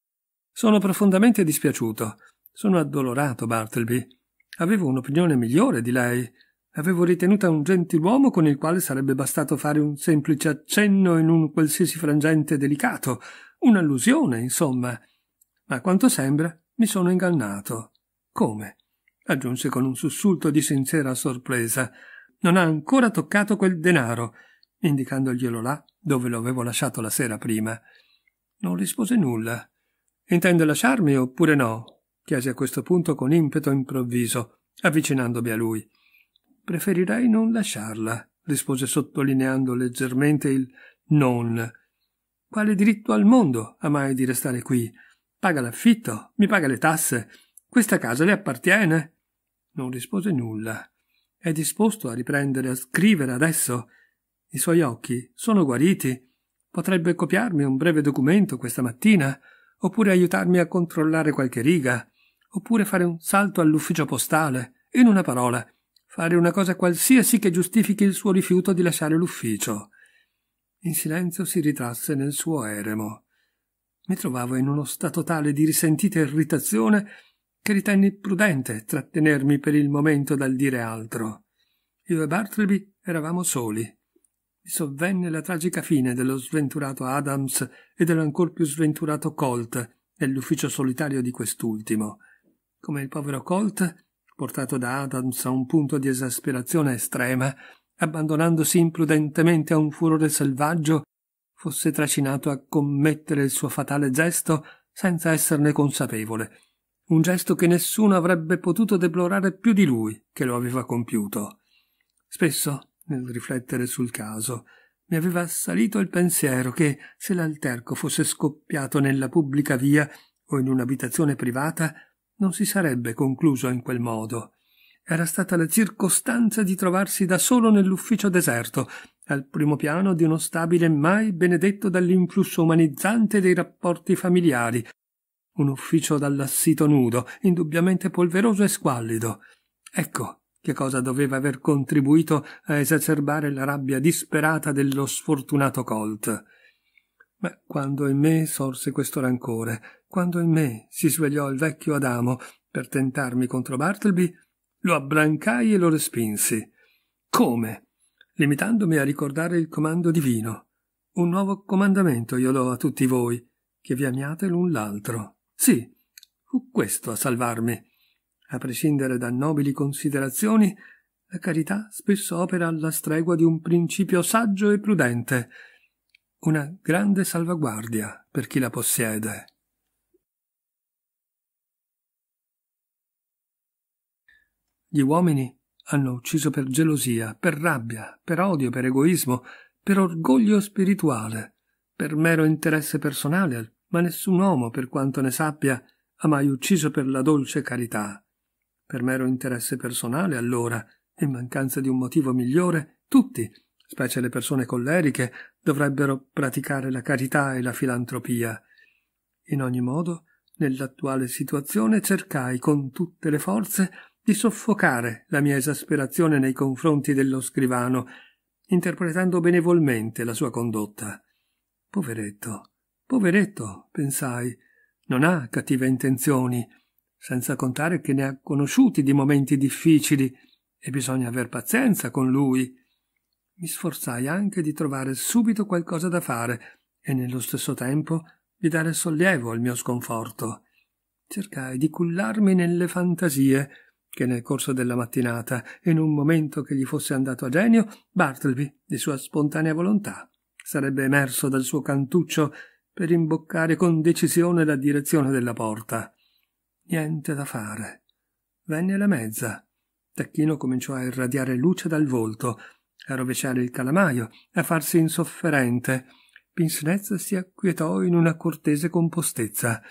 sono profondamente dispiaciuto. Sono addolorato, Bartleby. Avevo un'opinione migliore di lei. Avevo ritenuta un gentiluomo con il quale sarebbe bastato fare un semplice accenno in un qualsiasi frangente delicato, un'allusione, insomma. Ma a quanto sembra mi sono ingannato. Come? aggiunse con un sussulto di sincera sorpresa. Non ha ancora toccato quel denaro, indicandoglielo là dove lo avevo lasciato la sera prima. Non rispose nulla. Intende lasciarmi oppure no? chiese a questo punto con impeto improvviso, avvicinandomi a lui. Preferirei non lasciarla, rispose sottolineando leggermente il non. Quale diritto al mondo ha mai di restare qui? Paga l'affitto, mi paga le tasse. Questa casa le appartiene. Non rispose nulla. È disposto a riprendere a scrivere adesso. I suoi occhi sono guariti. Potrebbe copiarmi un breve documento questa mattina, oppure aiutarmi a controllare qualche riga, oppure fare un salto all'ufficio postale. In una parola, fare una cosa qualsiasi che giustifichi il suo rifiuto di lasciare l'ufficio. In silenzio si ritrasse nel suo eremo. Mi trovavo in uno stato tale di risentita irritazione che ritenni prudente trattenermi per il momento dal dire altro. Io e Bartleby eravamo soli. Mi sovvenne la tragica fine dello sventurato Adams e dell'ancor più sventurato Colt nell'ufficio solitario di quest'ultimo. Come il povero Colt, portato da Adams a un punto di esasperazione estrema, abbandonandosi imprudentemente a un furore selvaggio, fosse trascinato a commettere il suo fatale gesto senza esserne consapevole, un gesto che nessuno avrebbe potuto deplorare più di lui che lo aveva compiuto. Spesso, nel riflettere sul caso, mi aveva assalito il pensiero che, se l'alterco fosse scoppiato nella pubblica via o in un'abitazione privata, non si sarebbe concluso in quel modo era stata la circostanza di trovarsi da solo nell'ufficio deserto, al primo piano di uno stabile mai benedetto dall'influsso umanizzante dei rapporti familiari, un ufficio dall'assito nudo, indubbiamente polveroso e squallido. Ecco che cosa doveva aver contribuito a esacerbare la rabbia disperata dello sfortunato Colt. Ma quando in me sorse questo rancore, quando in me si svegliò il vecchio Adamo per tentarmi contro Bartleby, lo abbrancai e lo respinsi. Come? Limitandomi a ricordare il comando divino. Un nuovo comandamento io do a tutti voi, che vi amiate l'un l'altro. Sì, fu questo a salvarmi. A prescindere da nobili considerazioni, la carità spesso opera alla stregua di un principio saggio e prudente, una grande salvaguardia per chi la possiede. Gli uomini hanno ucciso per gelosia, per rabbia, per odio, per egoismo, per orgoglio spirituale, per mero interesse personale, ma nessun uomo, per quanto ne sappia, ha mai ucciso per la dolce carità. Per mero interesse personale, allora, in mancanza di un motivo migliore, tutti, specie le persone colleriche, dovrebbero praticare la carità e la filantropia. In ogni modo, nell'attuale situazione cercai con tutte le forze di soffocare la mia esasperazione nei confronti dello scrivano, interpretando benevolmente la sua condotta. Poveretto, poveretto, pensai, non ha cattive intenzioni, senza contare che ne ha conosciuti di momenti difficili e bisogna aver pazienza con lui. Mi sforzai anche di trovare subito qualcosa da fare e nello stesso tempo di dare sollievo al mio sconforto. Cercai di cullarmi nelle fantasie che nel corso della mattinata, in un momento che gli fosse andato a genio, Bartleby, di sua spontanea volontà, sarebbe emerso dal suo cantuccio per imboccare con decisione la direzione della porta. Niente da fare. Venne la mezza. Tacchino cominciò a irradiare luce dal volto, a rovesciare il calamaio, a farsi insofferente. Pinsnez si acquietò in una cortese compostezza.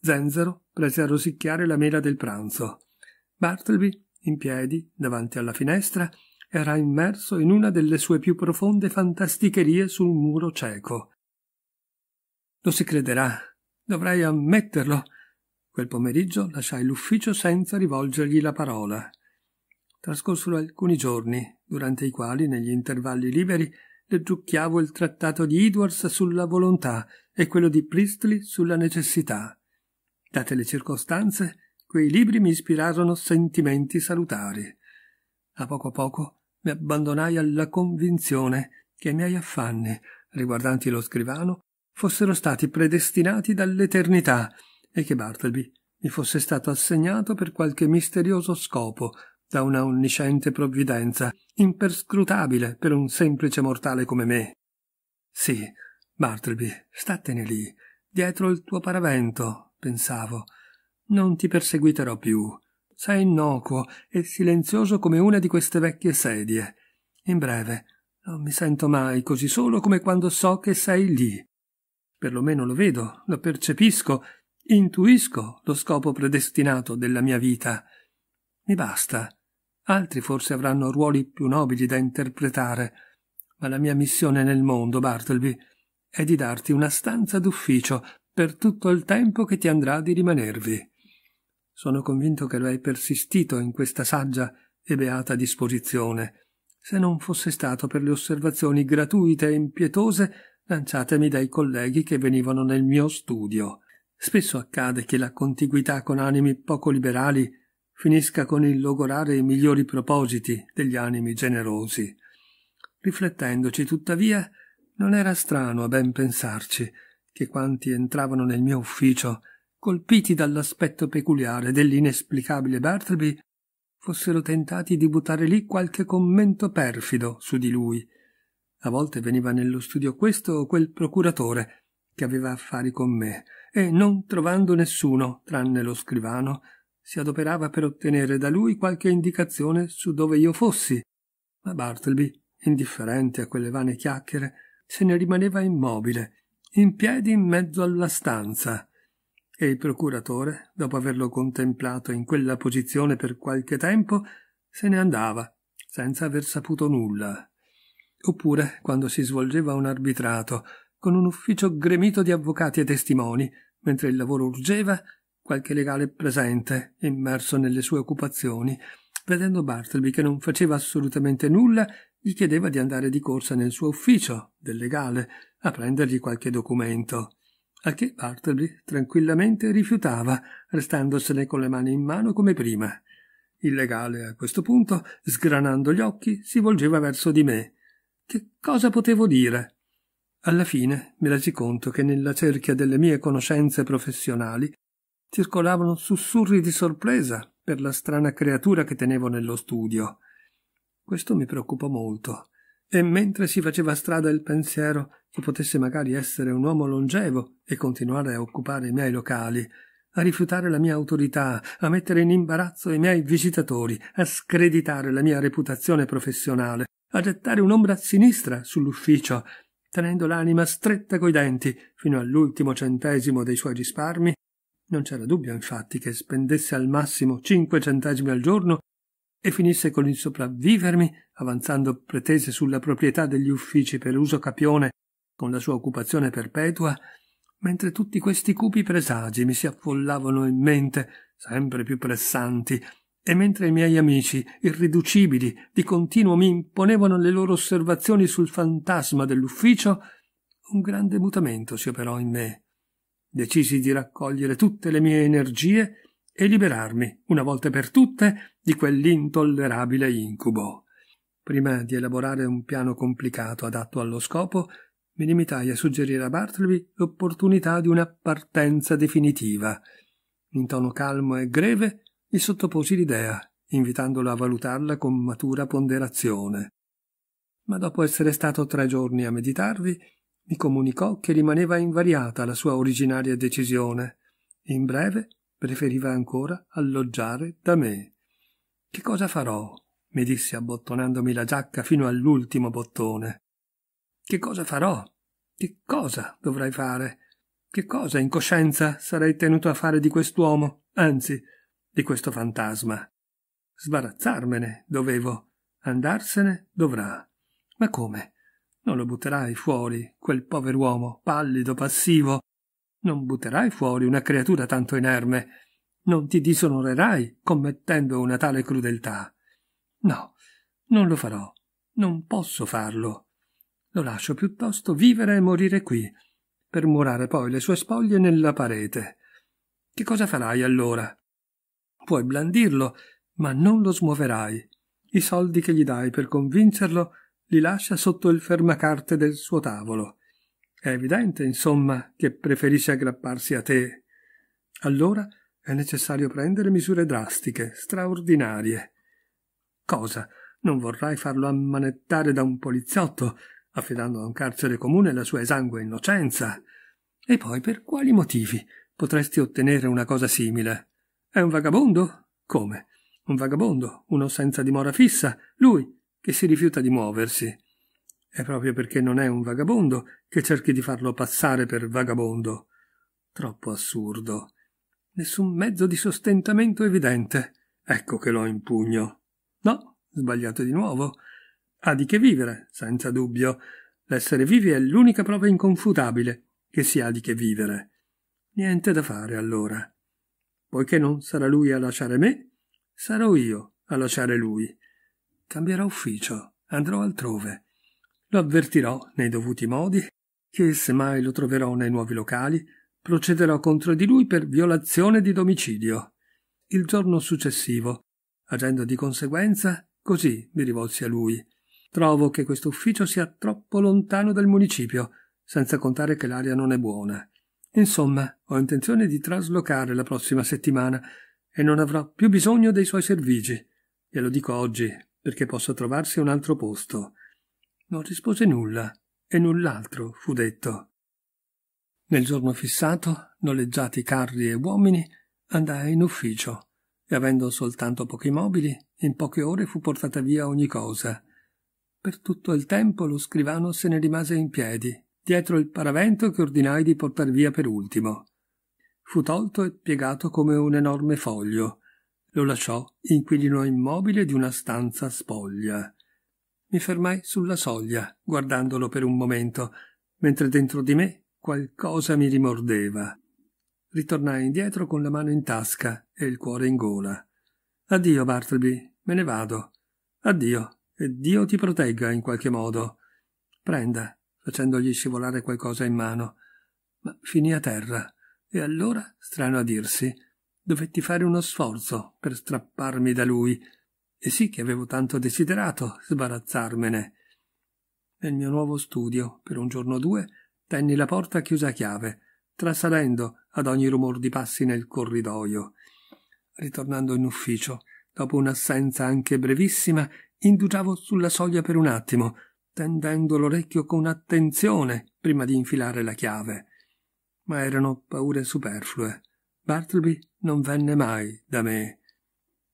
Zenzero prese a rosicchiare la mela del pranzo. Bartleby, in piedi, davanti alla finestra, era immerso in una delle sue più profonde fantasticherie sul muro cieco. Lo si crederà, dovrei ammetterlo. Quel pomeriggio lasciai l'ufficio senza rivolgergli la parola. Trascorsero alcuni giorni, durante i quali, negli intervalli liberi, leggiucchiavo il trattato di Edwards sulla volontà e quello di Priestley sulla necessità. Date le circostanze, Quei libri mi ispirarono sentimenti salutari. A poco a poco mi abbandonai alla convinzione che i miei affanni riguardanti lo scrivano fossero stati predestinati dall'eternità e che Bartleby mi fosse stato assegnato per qualche misterioso scopo da una onnisciente provvidenza, imperscrutabile per un semplice mortale come me. Sì, Bartleby, statene lì, dietro il tuo paravento, pensavo, non ti perseguiterò più. Sei innocuo e silenzioso come una di queste vecchie sedie. In breve, non mi sento mai così solo come quando so che sei lì. Per lo meno lo vedo, lo percepisco, intuisco lo scopo predestinato della mia vita. Mi basta. Altri forse avranno ruoli più nobili da interpretare, ma la mia missione nel mondo, Bartleby, è di darti una stanza d'ufficio per tutto il tempo che ti andrà di rimanervi. Sono convinto che lo hai persistito in questa saggia e beata disposizione. Se non fosse stato per le osservazioni gratuite e impietose lanciatemi dai colleghi che venivano nel mio studio. Spesso accade che la contiguità con animi poco liberali finisca con il logorare i migliori propositi degli animi generosi. Riflettendoci, tuttavia, non era strano a ben pensarci che quanti entravano nel mio ufficio colpiti dall'aspetto peculiare dell'inesplicabile Bartleby, fossero tentati di buttare lì qualche commento perfido su di lui. A volte veniva nello studio questo o quel procuratore che aveva affari con me e, non trovando nessuno tranne lo scrivano, si adoperava per ottenere da lui qualche indicazione su dove io fossi. Ma Bartleby, indifferente a quelle vane chiacchiere, se ne rimaneva immobile, in piedi in mezzo alla stanza, e il procuratore, dopo averlo contemplato in quella posizione per qualche tempo, se ne andava, senza aver saputo nulla. Oppure, quando si svolgeva un arbitrato, con un ufficio gremito di avvocati e testimoni, mentre il lavoro urgeva, qualche legale presente, immerso nelle sue occupazioni, vedendo Bartleby che non faceva assolutamente nulla, gli chiedeva di andare di corsa nel suo ufficio del legale a prendergli qualche documento al che Bartleby tranquillamente rifiutava, restandosene con le mani in mano come prima. Il legale a questo punto, sgranando gli occhi, si volgeva verso di me. Che cosa potevo dire? Alla fine mi resi conto che nella cerchia delle mie conoscenze professionali circolavano sussurri di sorpresa per la strana creatura che tenevo nello studio. Questo mi preoccupò molto e mentre si faceva strada il pensiero che potesse magari essere un uomo longevo e continuare a occupare i miei locali, a rifiutare la mia autorità, a mettere in imbarazzo i miei visitatori, a screditare la mia reputazione professionale, a gettare un'ombra sinistra sull'ufficio, tenendo l'anima stretta coi denti fino all'ultimo centesimo dei suoi risparmi, non c'era dubbio infatti che spendesse al massimo cinque centesimi al giorno e finisse con il sopravvivermi, avanzando pretese sulla proprietà degli uffici per uso capione con la sua occupazione perpetua, mentre tutti questi cupi presagi mi si affollavano in mente, sempre più pressanti, e mentre i miei amici, irriducibili, di continuo mi imponevano le loro osservazioni sul fantasma dell'ufficio, un grande mutamento si operò in me. Decisi di raccogliere tutte le mie energie e liberarmi, una volta per tutte, di quell'intollerabile incubo. Prima di elaborare un piano complicato adatto allo scopo, mi limitai a suggerire a Bartleby l'opportunità di una partenza definitiva. In tono calmo e greve gli sottoposi l'idea, invitandolo a valutarla con matura ponderazione. Ma dopo essere stato tre giorni a meditarvi, mi comunicò che rimaneva invariata la sua originaria decisione. In breve preferiva ancora alloggiare da me. Che cosa farò? mi disse abbottonandomi la giacca fino all'ultimo bottone. Che cosa farò? Che cosa dovrai fare? Che cosa in coscienza sarei tenuto a fare di quest'uomo, anzi, di questo fantasma? Sbarazzarmene dovevo, andarsene dovrà. Ma come? Non lo butterai fuori, quel pover'uomo, pallido, passivo, non butterai fuori una creatura tanto inerme. Non ti disonorerai commettendo una tale crudeltà. No, non lo farò. Non posso farlo. Lo lascio piuttosto vivere e morire qui, per murare poi le sue spoglie nella parete. Che cosa farai allora? Puoi blandirlo, ma non lo smuoverai. I soldi che gli dai per convincerlo li lascia sotto il fermacarte del suo tavolo è evidente, insomma, che preferisce aggrapparsi a te. Allora è necessario prendere misure drastiche, straordinarie. Cosa? Non vorrai farlo ammanettare da un poliziotto, affidando a un carcere comune la sua esangue innocenza? E poi per quali motivi potresti ottenere una cosa simile? È un vagabondo? Come? Un vagabondo, uno senza dimora fissa, lui che si rifiuta di muoversi. È proprio perché non è un vagabondo che cerchi di farlo passare per vagabondo. Troppo assurdo. Nessun mezzo di sostentamento evidente. Ecco che l'ho in pugno. No, sbagliato di nuovo. Ha di che vivere, senza dubbio. L'essere vivi è l'unica prova inconfutabile che si ha di che vivere. Niente da fare allora. Poiché non sarà lui a lasciare me, sarò io a lasciare lui. Cambierò ufficio, andrò altrove. Lo avvertirò nei dovuti modi che, se mai lo troverò nei nuovi locali, procederò contro di lui per violazione di domicilio. Il giorno successivo, agendo di conseguenza, così mi rivolsi a lui. Trovo che questo ufficio sia troppo lontano dal municipio, senza contare che l'aria non è buona. Insomma, ho intenzione di traslocare la prossima settimana e non avrò più bisogno dei suoi servigi. Glielo dico oggi, perché possa trovarsi un altro posto. Non rispose nulla e null'altro fu detto. Nel giorno fissato, noleggiati carri e uomini, andai in ufficio e avendo soltanto pochi mobili, in poche ore fu portata via ogni cosa. Per tutto il tempo lo scrivano se ne rimase in piedi, dietro il paravento che ordinai di portar via per ultimo. Fu tolto e piegato come un enorme foglio. Lo lasciò inquilino immobile di una stanza spoglia. Mi fermai sulla soglia, guardandolo per un momento, mentre dentro di me qualcosa mi rimordeva. Ritornai indietro con la mano in tasca e il cuore in gola. Addio, Bartleby, me ne vado. Addio, e Dio ti protegga in qualche modo. Prenda, facendogli scivolare qualcosa in mano. Ma finì a terra, e allora, strano a dirsi, dovetti fare uno sforzo per strapparmi da lui e eh sì che avevo tanto desiderato sbarazzarmene. Nel mio nuovo studio, per un giorno o due, tenni la porta chiusa a chiave, trasalendo ad ogni rumor di passi nel corridoio. Ritornando in ufficio, dopo un'assenza anche brevissima, indugiavo sulla soglia per un attimo, tendendo l'orecchio con attenzione prima di infilare la chiave. Ma erano paure superflue. Bartleby non venne mai da me.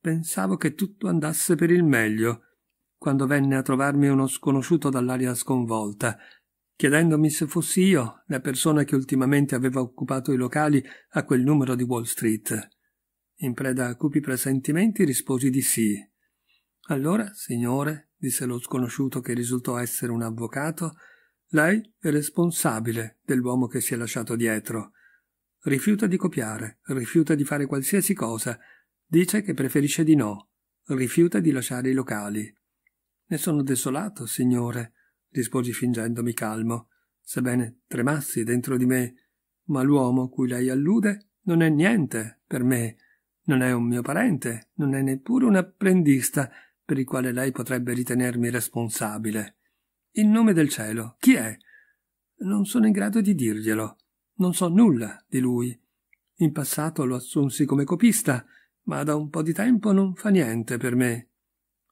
Pensavo che tutto andasse per il meglio, quando venne a trovarmi uno sconosciuto dall'aria sconvolta, chiedendomi se fossi io la persona che ultimamente aveva occupato i locali a quel numero di Wall Street. In preda a cupi presentimenti risposi di sì. Allora, signore, disse lo sconosciuto che risultò essere un avvocato, lei è responsabile dell'uomo che si è lasciato dietro. Rifiuta di copiare, rifiuta di fare qualsiasi cosa, Dice che preferisce di no, rifiuta di lasciare i locali. Ne sono desolato, signore, risposi fingendomi calmo, sebbene tremassi dentro di me, ma l'uomo cui lei allude non è niente per me, non è un mio parente, non è neppure un apprendista per il quale lei potrebbe ritenermi responsabile. In nome del cielo, chi è? Non sono in grado di dirglielo. Non so nulla di lui. In passato lo assunsi come copista, ma da un po' di tempo non fa niente per me.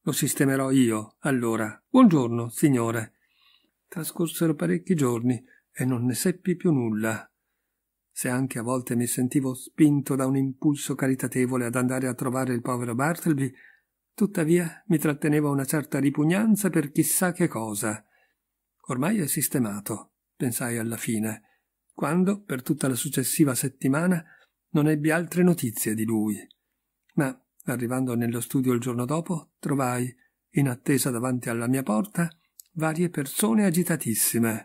Lo sistemerò io, allora. Buongiorno, signore. Trascorsero parecchi giorni e non ne seppi più nulla. Se anche a volte mi sentivo spinto da un impulso caritatevole ad andare a trovare il povero Bartleby, tuttavia mi tratteneva una certa ripugnanza per chissà che cosa. Ormai è sistemato, pensai alla fine, quando, per tutta la successiva settimana, non ebbi altre notizie di lui ma, arrivando nello studio il giorno dopo, trovai, in attesa davanti alla mia porta, varie persone agitatissime.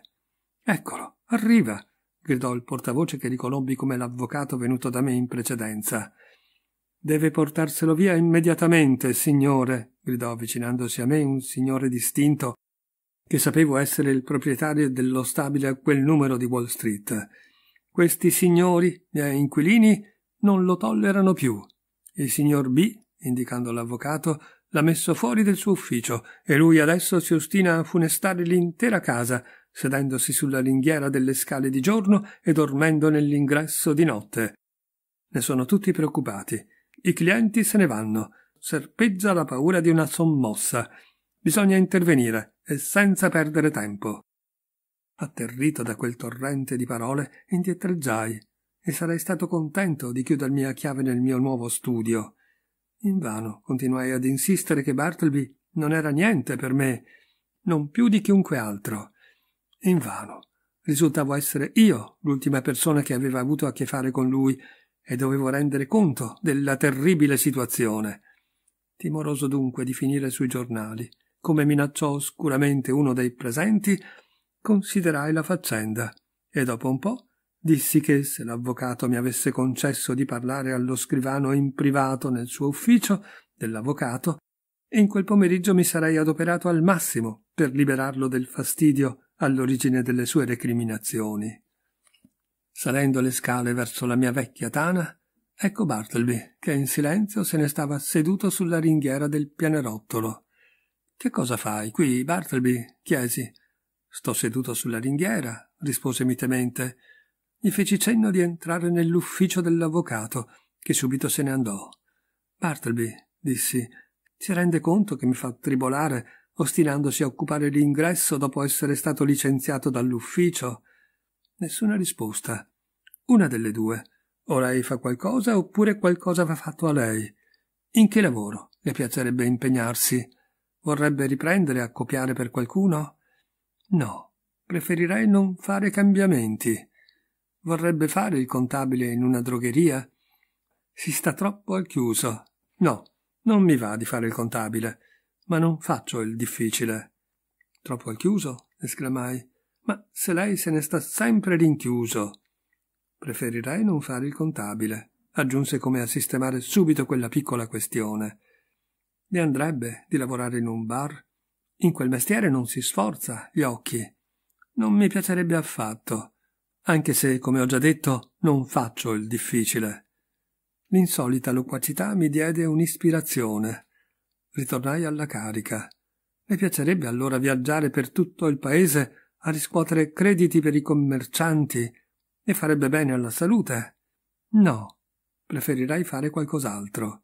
Eccolo, arriva! gridò il portavoce che riconobbi come l'avvocato venuto da me in precedenza. Deve portarselo via immediatamente, signore, gridò avvicinandosi a me un signore distinto che sapevo essere il proprietario dello stabile a quel numero di Wall Street. Questi signori, miei inquilini, non lo tollerano più. Il signor B, indicando l'avvocato, l'ha messo fuori del suo ufficio e lui adesso si ostina a funestare l'intera casa, sedendosi sulla ringhiera delle scale di giorno e dormendo nell'ingresso di notte. Ne sono tutti preoccupati. I clienti se ne vanno. Serpeggia la paura di una sommossa. Bisogna intervenire e senza perdere tempo. Atterrito da quel torrente di parole, indietreggiai e sarei stato contento di chiudermi a chiave nel mio nuovo studio. Invano continuai ad insistere che Bartleby non era niente per me, non più di chiunque altro. Invano risultavo essere io l'ultima persona che aveva avuto a che fare con lui e dovevo rendere conto della terribile situazione. Timoroso dunque di finire sui giornali, come minacciò oscuramente uno dei presenti, considerai la faccenda e dopo un po' Dissi che, se l'avvocato mi avesse concesso di parlare allo scrivano in privato nel suo ufficio, dell'avvocato, in quel pomeriggio mi sarei adoperato al massimo per liberarlo del fastidio all'origine delle sue recriminazioni. Salendo le scale verso la mia vecchia tana, ecco Bartleby che in silenzio se ne stava seduto sulla ringhiera del pianerottolo. Che cosa fai qui, Bartleby? chiesi. Sto seduto sulla ringhiera, rispose mitemente gli feci cenno di entrare nell'ufficio dell'avvocato, che subito se ne andò. Bartleby, dissi, si rende conto che mi fa tribolare ostinandosi a occupare l'ingresso dopo essere stato licenziato dall'ufficio? Nessuna risposta. Una delle due. O lei fa qualcosa oppure qualcosa va fatto a lei. In che lavoro le piacerebbe impegnarsi? Vorrebbe riprendere a copiare per qualcuno? No, preferirei non fare cambiamenti. Vorrebbe fare il contabile in una drogheria? Si sta troppo al chiuso. No, non mi va di fare il contabile, ma non faccio il difficile. Troppo al chiuso? esclamai. Ma se lei se ne sta sempre rinchiuso. Preferirei non fare il contabile, aggiunse come a sistemare subito quella piccola questione. Le andrebbe di lavorare in un bar? In quel mestiere non si sforza gli occhi. Non mi piacerebbe affatto anche se, come ho già detto, non faccio il difficile. L'insolita loquacità mi diede un'ispirazione. Ritornai alla carica. Mi piacerebbe allora viaggiare per tutto il paese a riscuotere crediti per i commercianti e farebbe bene alla salute. No, preferirai fare qualcos'altro.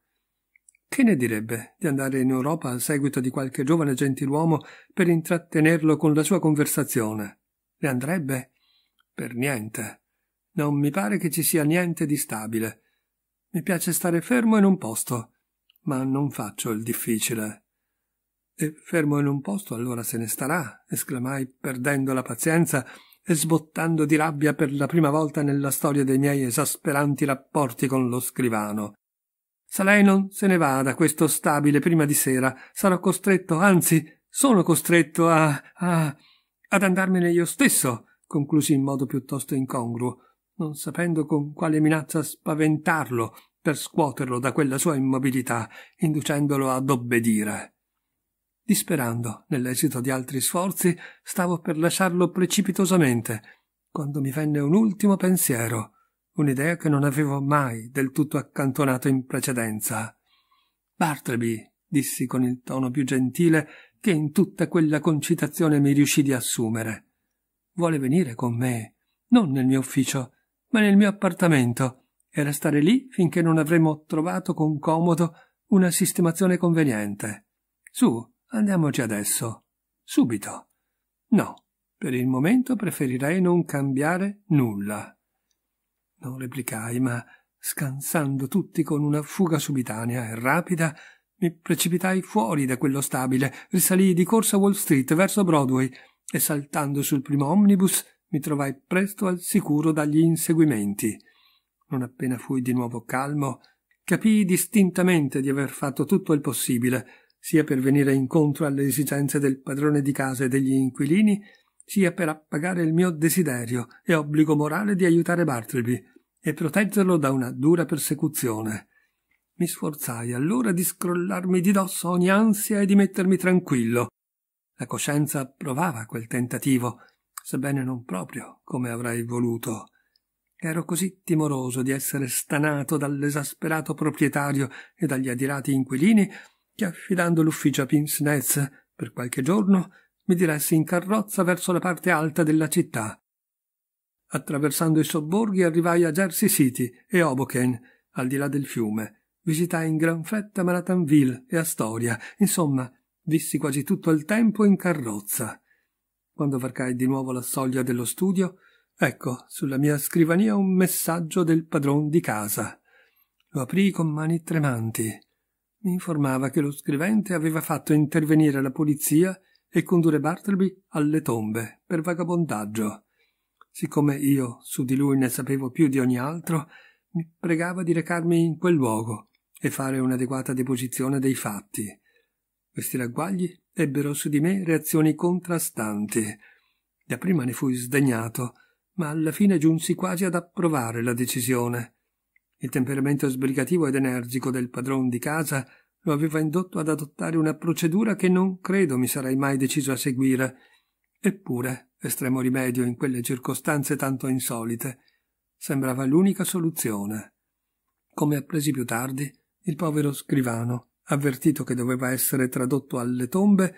Che ne direbbe di andare in Europa al seguito di qualche giovane gentiluomo per intrattenerlo con la sua conversazione? Le andrebbe? Per niente. Non mi pare che ci sia niente di stabile. Mi piace stare fermo in un posto, ma non faccio il difficile. E fermo in un posto allora se ne starà, esclamai perdendo la pazienza e sbottando di rabbia per la prima volta nella storia dei miei esasperanti rapporti con lo scrivano. Se lei non se ne va da questo stabile prima di sera, sarò costretto, anzi, sono costretto a. a. ad andarmene io stesso conclusi in modo piuttosto incongruo, non sapendo con quale minaccia spaventarlo per scuoterlo da quella sua immobilità, inducendolo ad obbedire. Disperando nell'esito di altri sforzi, stavo per lasciarlo precipitosamente, quando mi venne un ultimo pensiero, un'idea che non avevo mai del tutto accantonato in precedenza. Bartleby, dissi con il tono più gentile che in tutta quella concitazione mi riuscì di assumere vuole venire con me, non nel mio ufficio, ma nel mio appartamento, e restare lì finché non avremo trovato con comodo una sistemazione conveniente. Su, andiamoci adesso. Subito. No, per il momento preferirei non cambiare nulla. Non replicai, ma scansando tutti con una fuga subitanea e rapida, mi precipitai fuori da quello stabile, risalii di corsa Wall Street verso Broadway e saltando sul primo omnibus mi trovai presto al sicuro dagli inseguimenti. Non appena fui di nuovo calmo, capii distintamente di aver fatto tutto il possibile, sia per venire incontro alle esigenze del padrone di casa e degli inquilini, sia per appagare il mio desiderio e obbligo morale di aiutare Bartleby e proteggerlo da una dura persecuzione. Mi sforzai allora di scrollarmi di dosso ogni ansia e di mettermi tranquillo, la coscienza provava quel tentativo, sebbene non proprio come avrei voluto. Ero così timoroso di essere stanato dall'esasperato proprietario e dagli adirati inquilini che affidando l'ufficio a Pinsnez per qualche giorno mi diressi in carrozza verso la parte alta della città. Attraversando i sobborghi arrivai a Jersey City e Hoboken, al di là del fiume. Visitai in gran fretta Maratanville e Astoria, insomma Vissi quasi tutto il tempo in carrozza. Quando varcai di nuovo la soglia dello studio, ecco sulla mia scrivania un messaggio del padron di casa. Lo aprii con mani tremanti. Mi informava che lo scrivente aveva fatto intervenire la polizia e condurre Bartleby alle tombe per vagabondaggio. Siccome io su di lui ne sapevo più di ogni altro, mi pregava di recarmi in quel luogo e fare un'adeguata deposizione dei fatti. Questi ragguagli ebbero su di me reazioni contrastanti. Da prima ne fui sdegnato, ma alla fine giunsi quasi ad approvare la decisione. Il temperamento sbrigativo ed energico del padron di casa lo aveva indotto ad adottare una procedura che non credo mi sarei mai deciso a seguire. Eppure, estremo rimedio in quelle circostanze tanto insolite, sembrava l'unica soluzione. Come appresi più tardi, il povero scrivano avvertito che doveva essere tradotto alle tombe,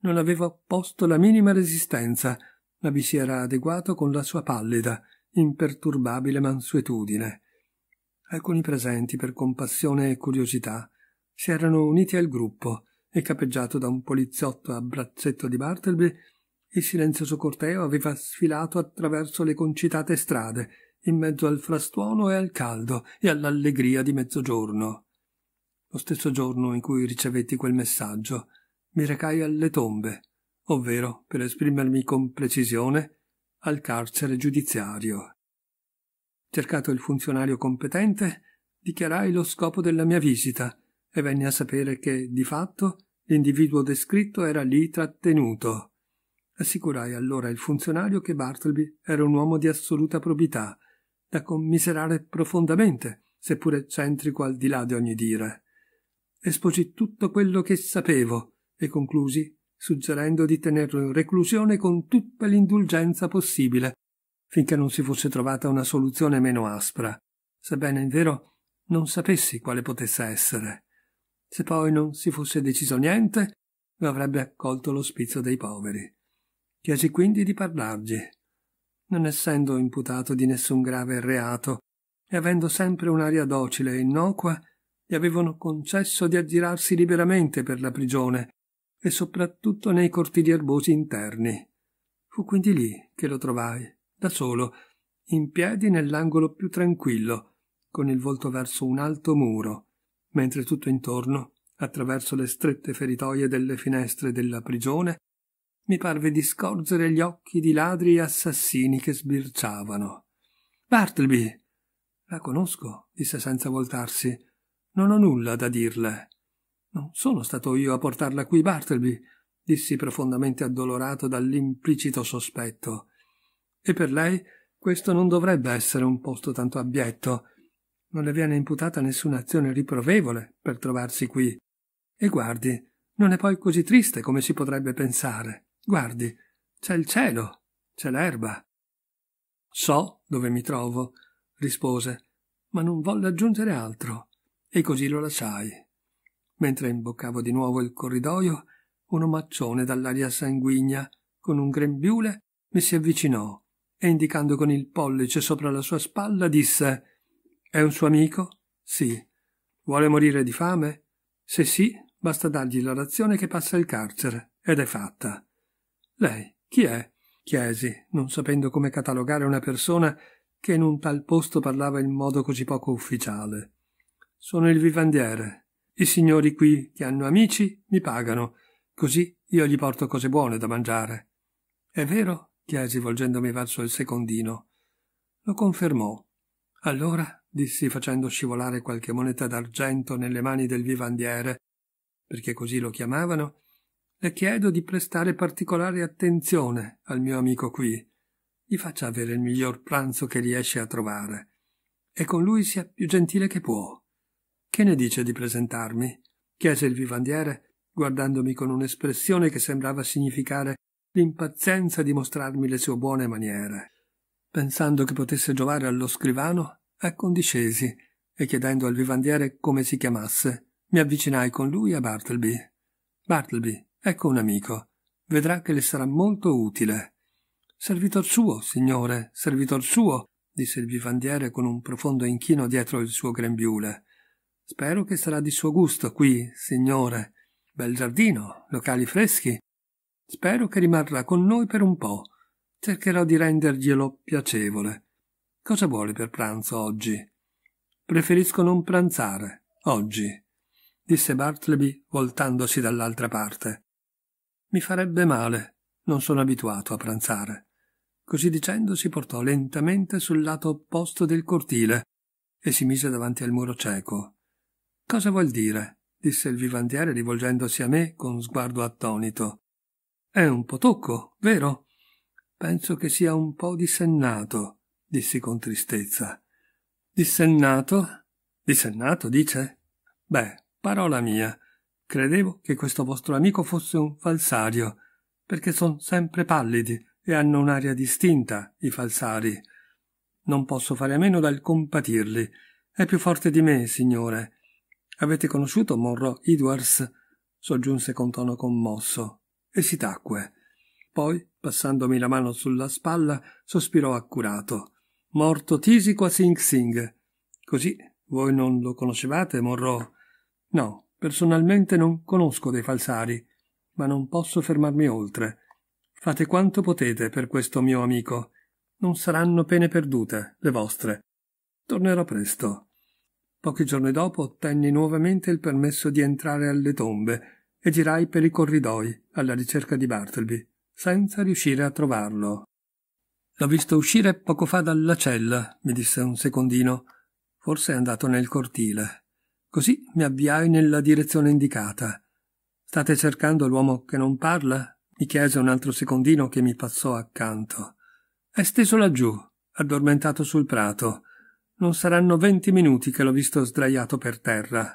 non aveva opposto la minima resistenza, ma vi si era adeguato con la sua pallida, imperturbabile mansuetudine. Alcuni presenti, per compassione e curiosità, si erano uniti al gruppo e capeggiato da un poliziotto a braccetto di Bartleby, il silenzioso corteo aveva sfilato attraverso le concitate strade, in mezzo al frastuono e al caldo e all'allegria di mezzogiorno lo stesso giorno in cui ricevetti quel messaggio, mi recai alle tombe, ovvero, per esprimermi con precisione, al carcere giudiziario. Cercato il funzionario competente, dichiarai lo scopo della mia visita e venni a sapere che, di fatto, l'individuo descritto era lì trattenuto. Assicurai allora il funzionario che Bartleby era un uomo di assoluta probità, da commiserare profondamente, seppur eccentrico al di là di ogni dire. Esposi tutto quello che sapevo e conclusi, suggerendo di tenerlo in reclusione con tutta l'indulgenza possibile, finché non si fosse trovata una soluzione meno aspra, sebbene in vero non sapessi quale potesse essere. Se poi non si fosse deciso niente, lo avrebbe accolto l'ospizio dei poveri. Chiesi quindi di parlargli. Non essendo imputato di nessun grave reato e avendo sempre un'aria docile e innocua, gli avevano concesso di aggirarsi liberamente per la prigione e soprattutto nei cortili erbosi interni. Fu quindi lì che lo trovai, da solo, in piedi nell'angolo più tranquillo, con il volto verso un alto muro, mentre tutto intorno, attraverso le strette feritoie delle finestre della prigione, mi parve di scorgere gli occhi di ladri e assassini che sbirciavano. Bartleby! La conosco, disse senza voltarsi non ho nulla da dirle. Non sono stato io a portarla qui, Bartleby, dissi profondamente addolorato dall'implicito sospetto. E per lei questo non dovrebbe essere un posto tanto abbietto. Non le viene imputata nessuna azione riprovevole per trovarsi qui. E guardi, non è poi così triste come si potrebbe pensare. Guardi, c'è il cielo, c'è l'erba. So dove mi trovo, rispose, ma non volle aggiungere altro e così lo lasciai. Mentre imboccavo di nuovo il corridoio, un omaccione dall'aria sanguigna, con un grembiule, mi si avvicinò e indicando con il pollice sopra la sua spalla disse È un suo amico? Sì. Vuole morire di fame? Se sì, basta dargli la razione che passa il carcere, ed è fatta. Lei, chi è? chiesi, non sapendo come catalogare una persona che in un tal posto parlava in modo così poco ufficiale. Sono il vivandiere. I signori qui che hanno amici mi pagano, così io gli porto cose buone da mangiare. È vero? chiesi volgendomi verso il secondino. Lo confermò. Allora dissi facendo scivolare qualche moneta d'argento nelle mani del vivandiere, perché così lo chiamavano, le chiedo di prestare particolare attenzione al mio amico qui, gli faccia avere il miglior pranzo che riesce a trovare, e con lui sia più gentile che può. Che ne dice di presentarmi? chiese il vivandiere, guardandomi con un'espressione che sembrava significare l'impazienza di mostrarmi le sue buone maniere. Pensando che potesse giovare allo scrivano, accondiscesi e chiedendo al vivandiere come si chiamasse, mi avvicinai con lui a Bartleby. Bartleby, ecco un amico. Vedrà che le sarà molto utile. Servitor suo, signore, servitor suo, disse il vivandiere con un profondo inchino dietro il suo grembiule. Spero che sarà di suo gusto qui, signore. Bel giardino, locali freschi. Spero che rimarrà con noi per un po'. Cercherò di renderglielo piacevole. Cosa vuole per pranzo oggi? Preferisco non pranzare, oggi, disse Bartleby voltandosi dall'altra parte. Mi farebbe male, non sono abituato a pranzare. Così dicendo si portò lentamente sul lato opposto del cortile e si mise davanti al muro cieco. Cosa vuol dire? disse il vivandiere rivolgendosi a me con sguardo attonito. È un po' tocco, vero? Penso che sia un po' dissennato, dissi con tristezza. Dissennato? Dissennato, dice? Beh, parola mia. Credevo che questo vostro amico fosse un falsario, perché son sempre pallidi e hanno un'aria distinta, i falsari. Non posso fare a meno dal compatirli. È più forte di me, signore, Avete conosciuto Monroe Edwards? soggiunse con tono commosso. E si tacque. Poi, passandomi la mano sulla spalla, sospirò accurato. Morto tisico a Sing Sing. Così, voi non lo conoscevate, Monroe? No, personalmente non conosco dei falsari, ma non posso fermarmi oltre. Fate quanto potete per questo mio amico. Non saranno pene perdute, le vostre. Tornerò presto. Pochi giorni dopo ottenni nuovamente il permesso di entrare alle tombe e girai per i corridoi alla ricerca di Bartleby, senza riuscire a trovarlo. L'ho visto uscire poco fa dalla cella, mi disse un secondino. Forse è andato nel cortile. Così mi avviai nella direzione indicata. State cercando l'uomo che non parla? mi chiese un altro secondino che mi passò accanto. È steso laggiù, addormentato sul prato. Non saranno venti minuti che l'ho visto sdraiato per terra.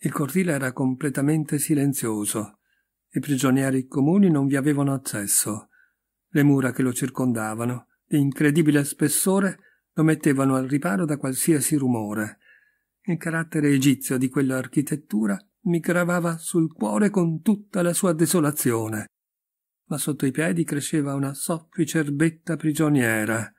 Il cortile era completamente silenzioso. I prigionieri comuni non vi avevano accesso. Le mura che lo circondavano, di incredibile spessore, lo mettevano al riparo da qualsiasi rumore. Il carattere egizio di quell'architettura mi gravava sul cuore con tutta la sua desolazione. Ma sotto i piedi cresceva una soffice erbetta prigioniera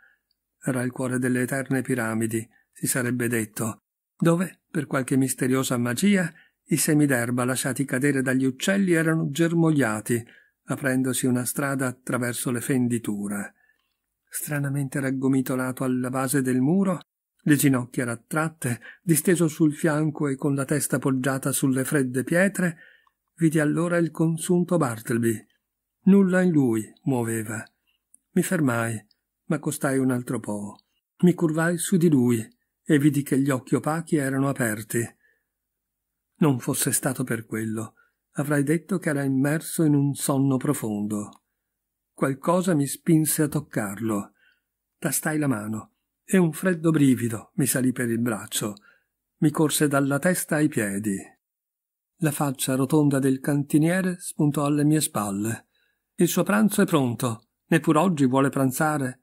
era il cuore delle eterne piramidi, si sarebbe detto, dove, per qualche misteriosa magia, i semi d'erba lasciati cadere dagli uccelli erano germogliati, aprendosi una strada attraverso le fenditure. Stranamente raggomitolato alla base del muro, le ginocchia rattratte, disteso sul fianco e con la testa poggiata sulle fredde pietre, vidi allora il consunto Bartleby. Nulla in lui muoveva. Mi fermai, ma costai un altro po'. Mi curvai su di lui e vidi che gli occhi opachi erano aperti. Non fosse stato per quello, avrei detto che era immerso in un sonno profondo. Qualcosa mi spinse a toccarlo. Tastai la mano e un freddo brivido mi salì per il braccio. Mi corse dalla testa ai piedi. La faccia rotonda del cantiniere spuntò alle mie spalle. Il suo pranzo è pronto. Neppur oggi vuole pranzare.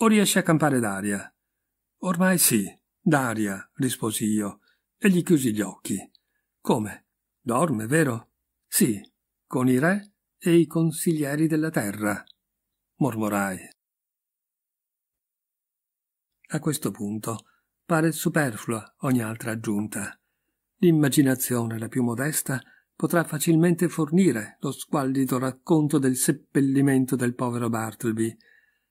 O riesci a campare d'aria? Ormai sì, d'aria, risposi io, e gli chiusi gli occhi. Come? Dorme, vero? Sì, con i re e i consiglieri della terra, mormorai. A questo punto pare superflua ogni altra aggiunta. L'immaginazione la più modesta potrà facilmente fornire lo squallido racconto del seppellimento del povero Bartleby,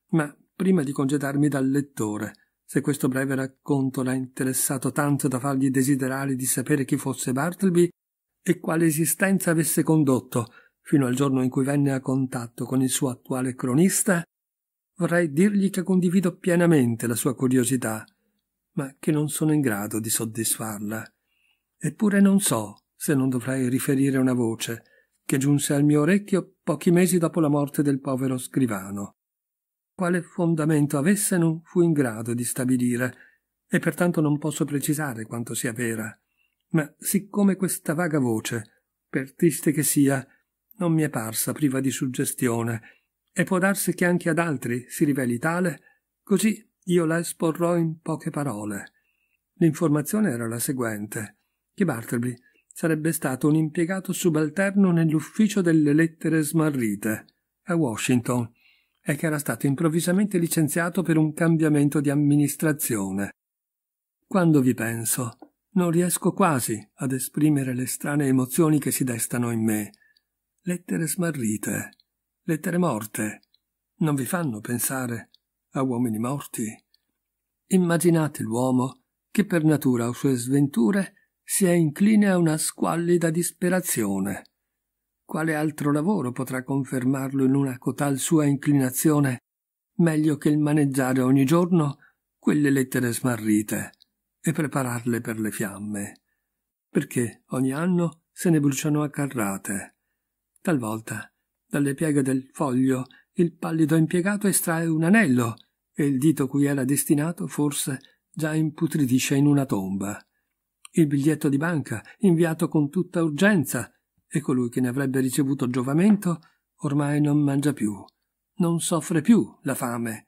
ma prima di congedarmi dal lettore, se questo breve racconto l'ha interessato tanto da fargli desiderare di sapere chi fosse Bartleby e quale esistenza avesse condotto fino al giorno in cui venne a contatto con il suo attuale cronista, vorrei dirgli che condivido pienamente la sua curiosità, ma che non sono in grado di soddisfarla. Eppure non so se non dovrei riferire una voce che giunse al mio orecchio pochi mesi dopo la morte del povero scrivano quale fondamento avesse non fu in grado di stabilire, e pertanto non posso precisare quanto sia vera. Ma siccome questa vaga voce, per triste che sia, non mi è parsa priva di suggestione, e può darsi che anche ad altri si riveli tale, così io la esporrò in poche parole. L'informazione era la seguente, che Bartleby sarebbe stato un impiegato subalterno nell'ufficio delle lettere smarrite, a Washington, è che era stato improvvisamente licenziato per un cambiamento di amministrazione. Quando vi penso, non riesco quasi ad esprimere le strane emozioni che si destano in me. Lettere smarrite, lettere morte, non vi fanno pensare a uomini morti. Immaginate l'uomo che per natura o sue sventure si è incline a una squallida disperazione. Quale altro lavoro potrà confermarlo in una cotal sua inclinazione, meglio che il maneggiare ogni giorno quelle lettere smarrite e prepararle per le fiamme? Perché ogni anno se ne bruciano a carrate. Talvolta, dalle pieghe del foglio, il pallido impiegato estrae un anello e il dito cui era destinato forse già imputridisce in una tomba. Il biglietto di banca, inviato con tutta urgenza, e colui che ne avrebbe ricevuto giovamento ormai non mangia più, non soffre più la fame,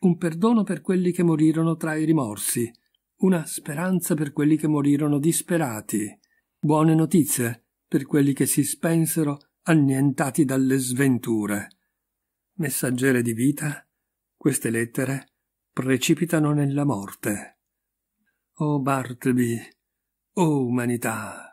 un perdono per quelli che morirono tra i rimorsi, una speranza per quelli che morirono disperati, buone notizie per quelli che si spensero annientati dalle sventure. Messaggere di vita, queste lettere precipitano nella morte. O oh Bartleby, o oh umanità!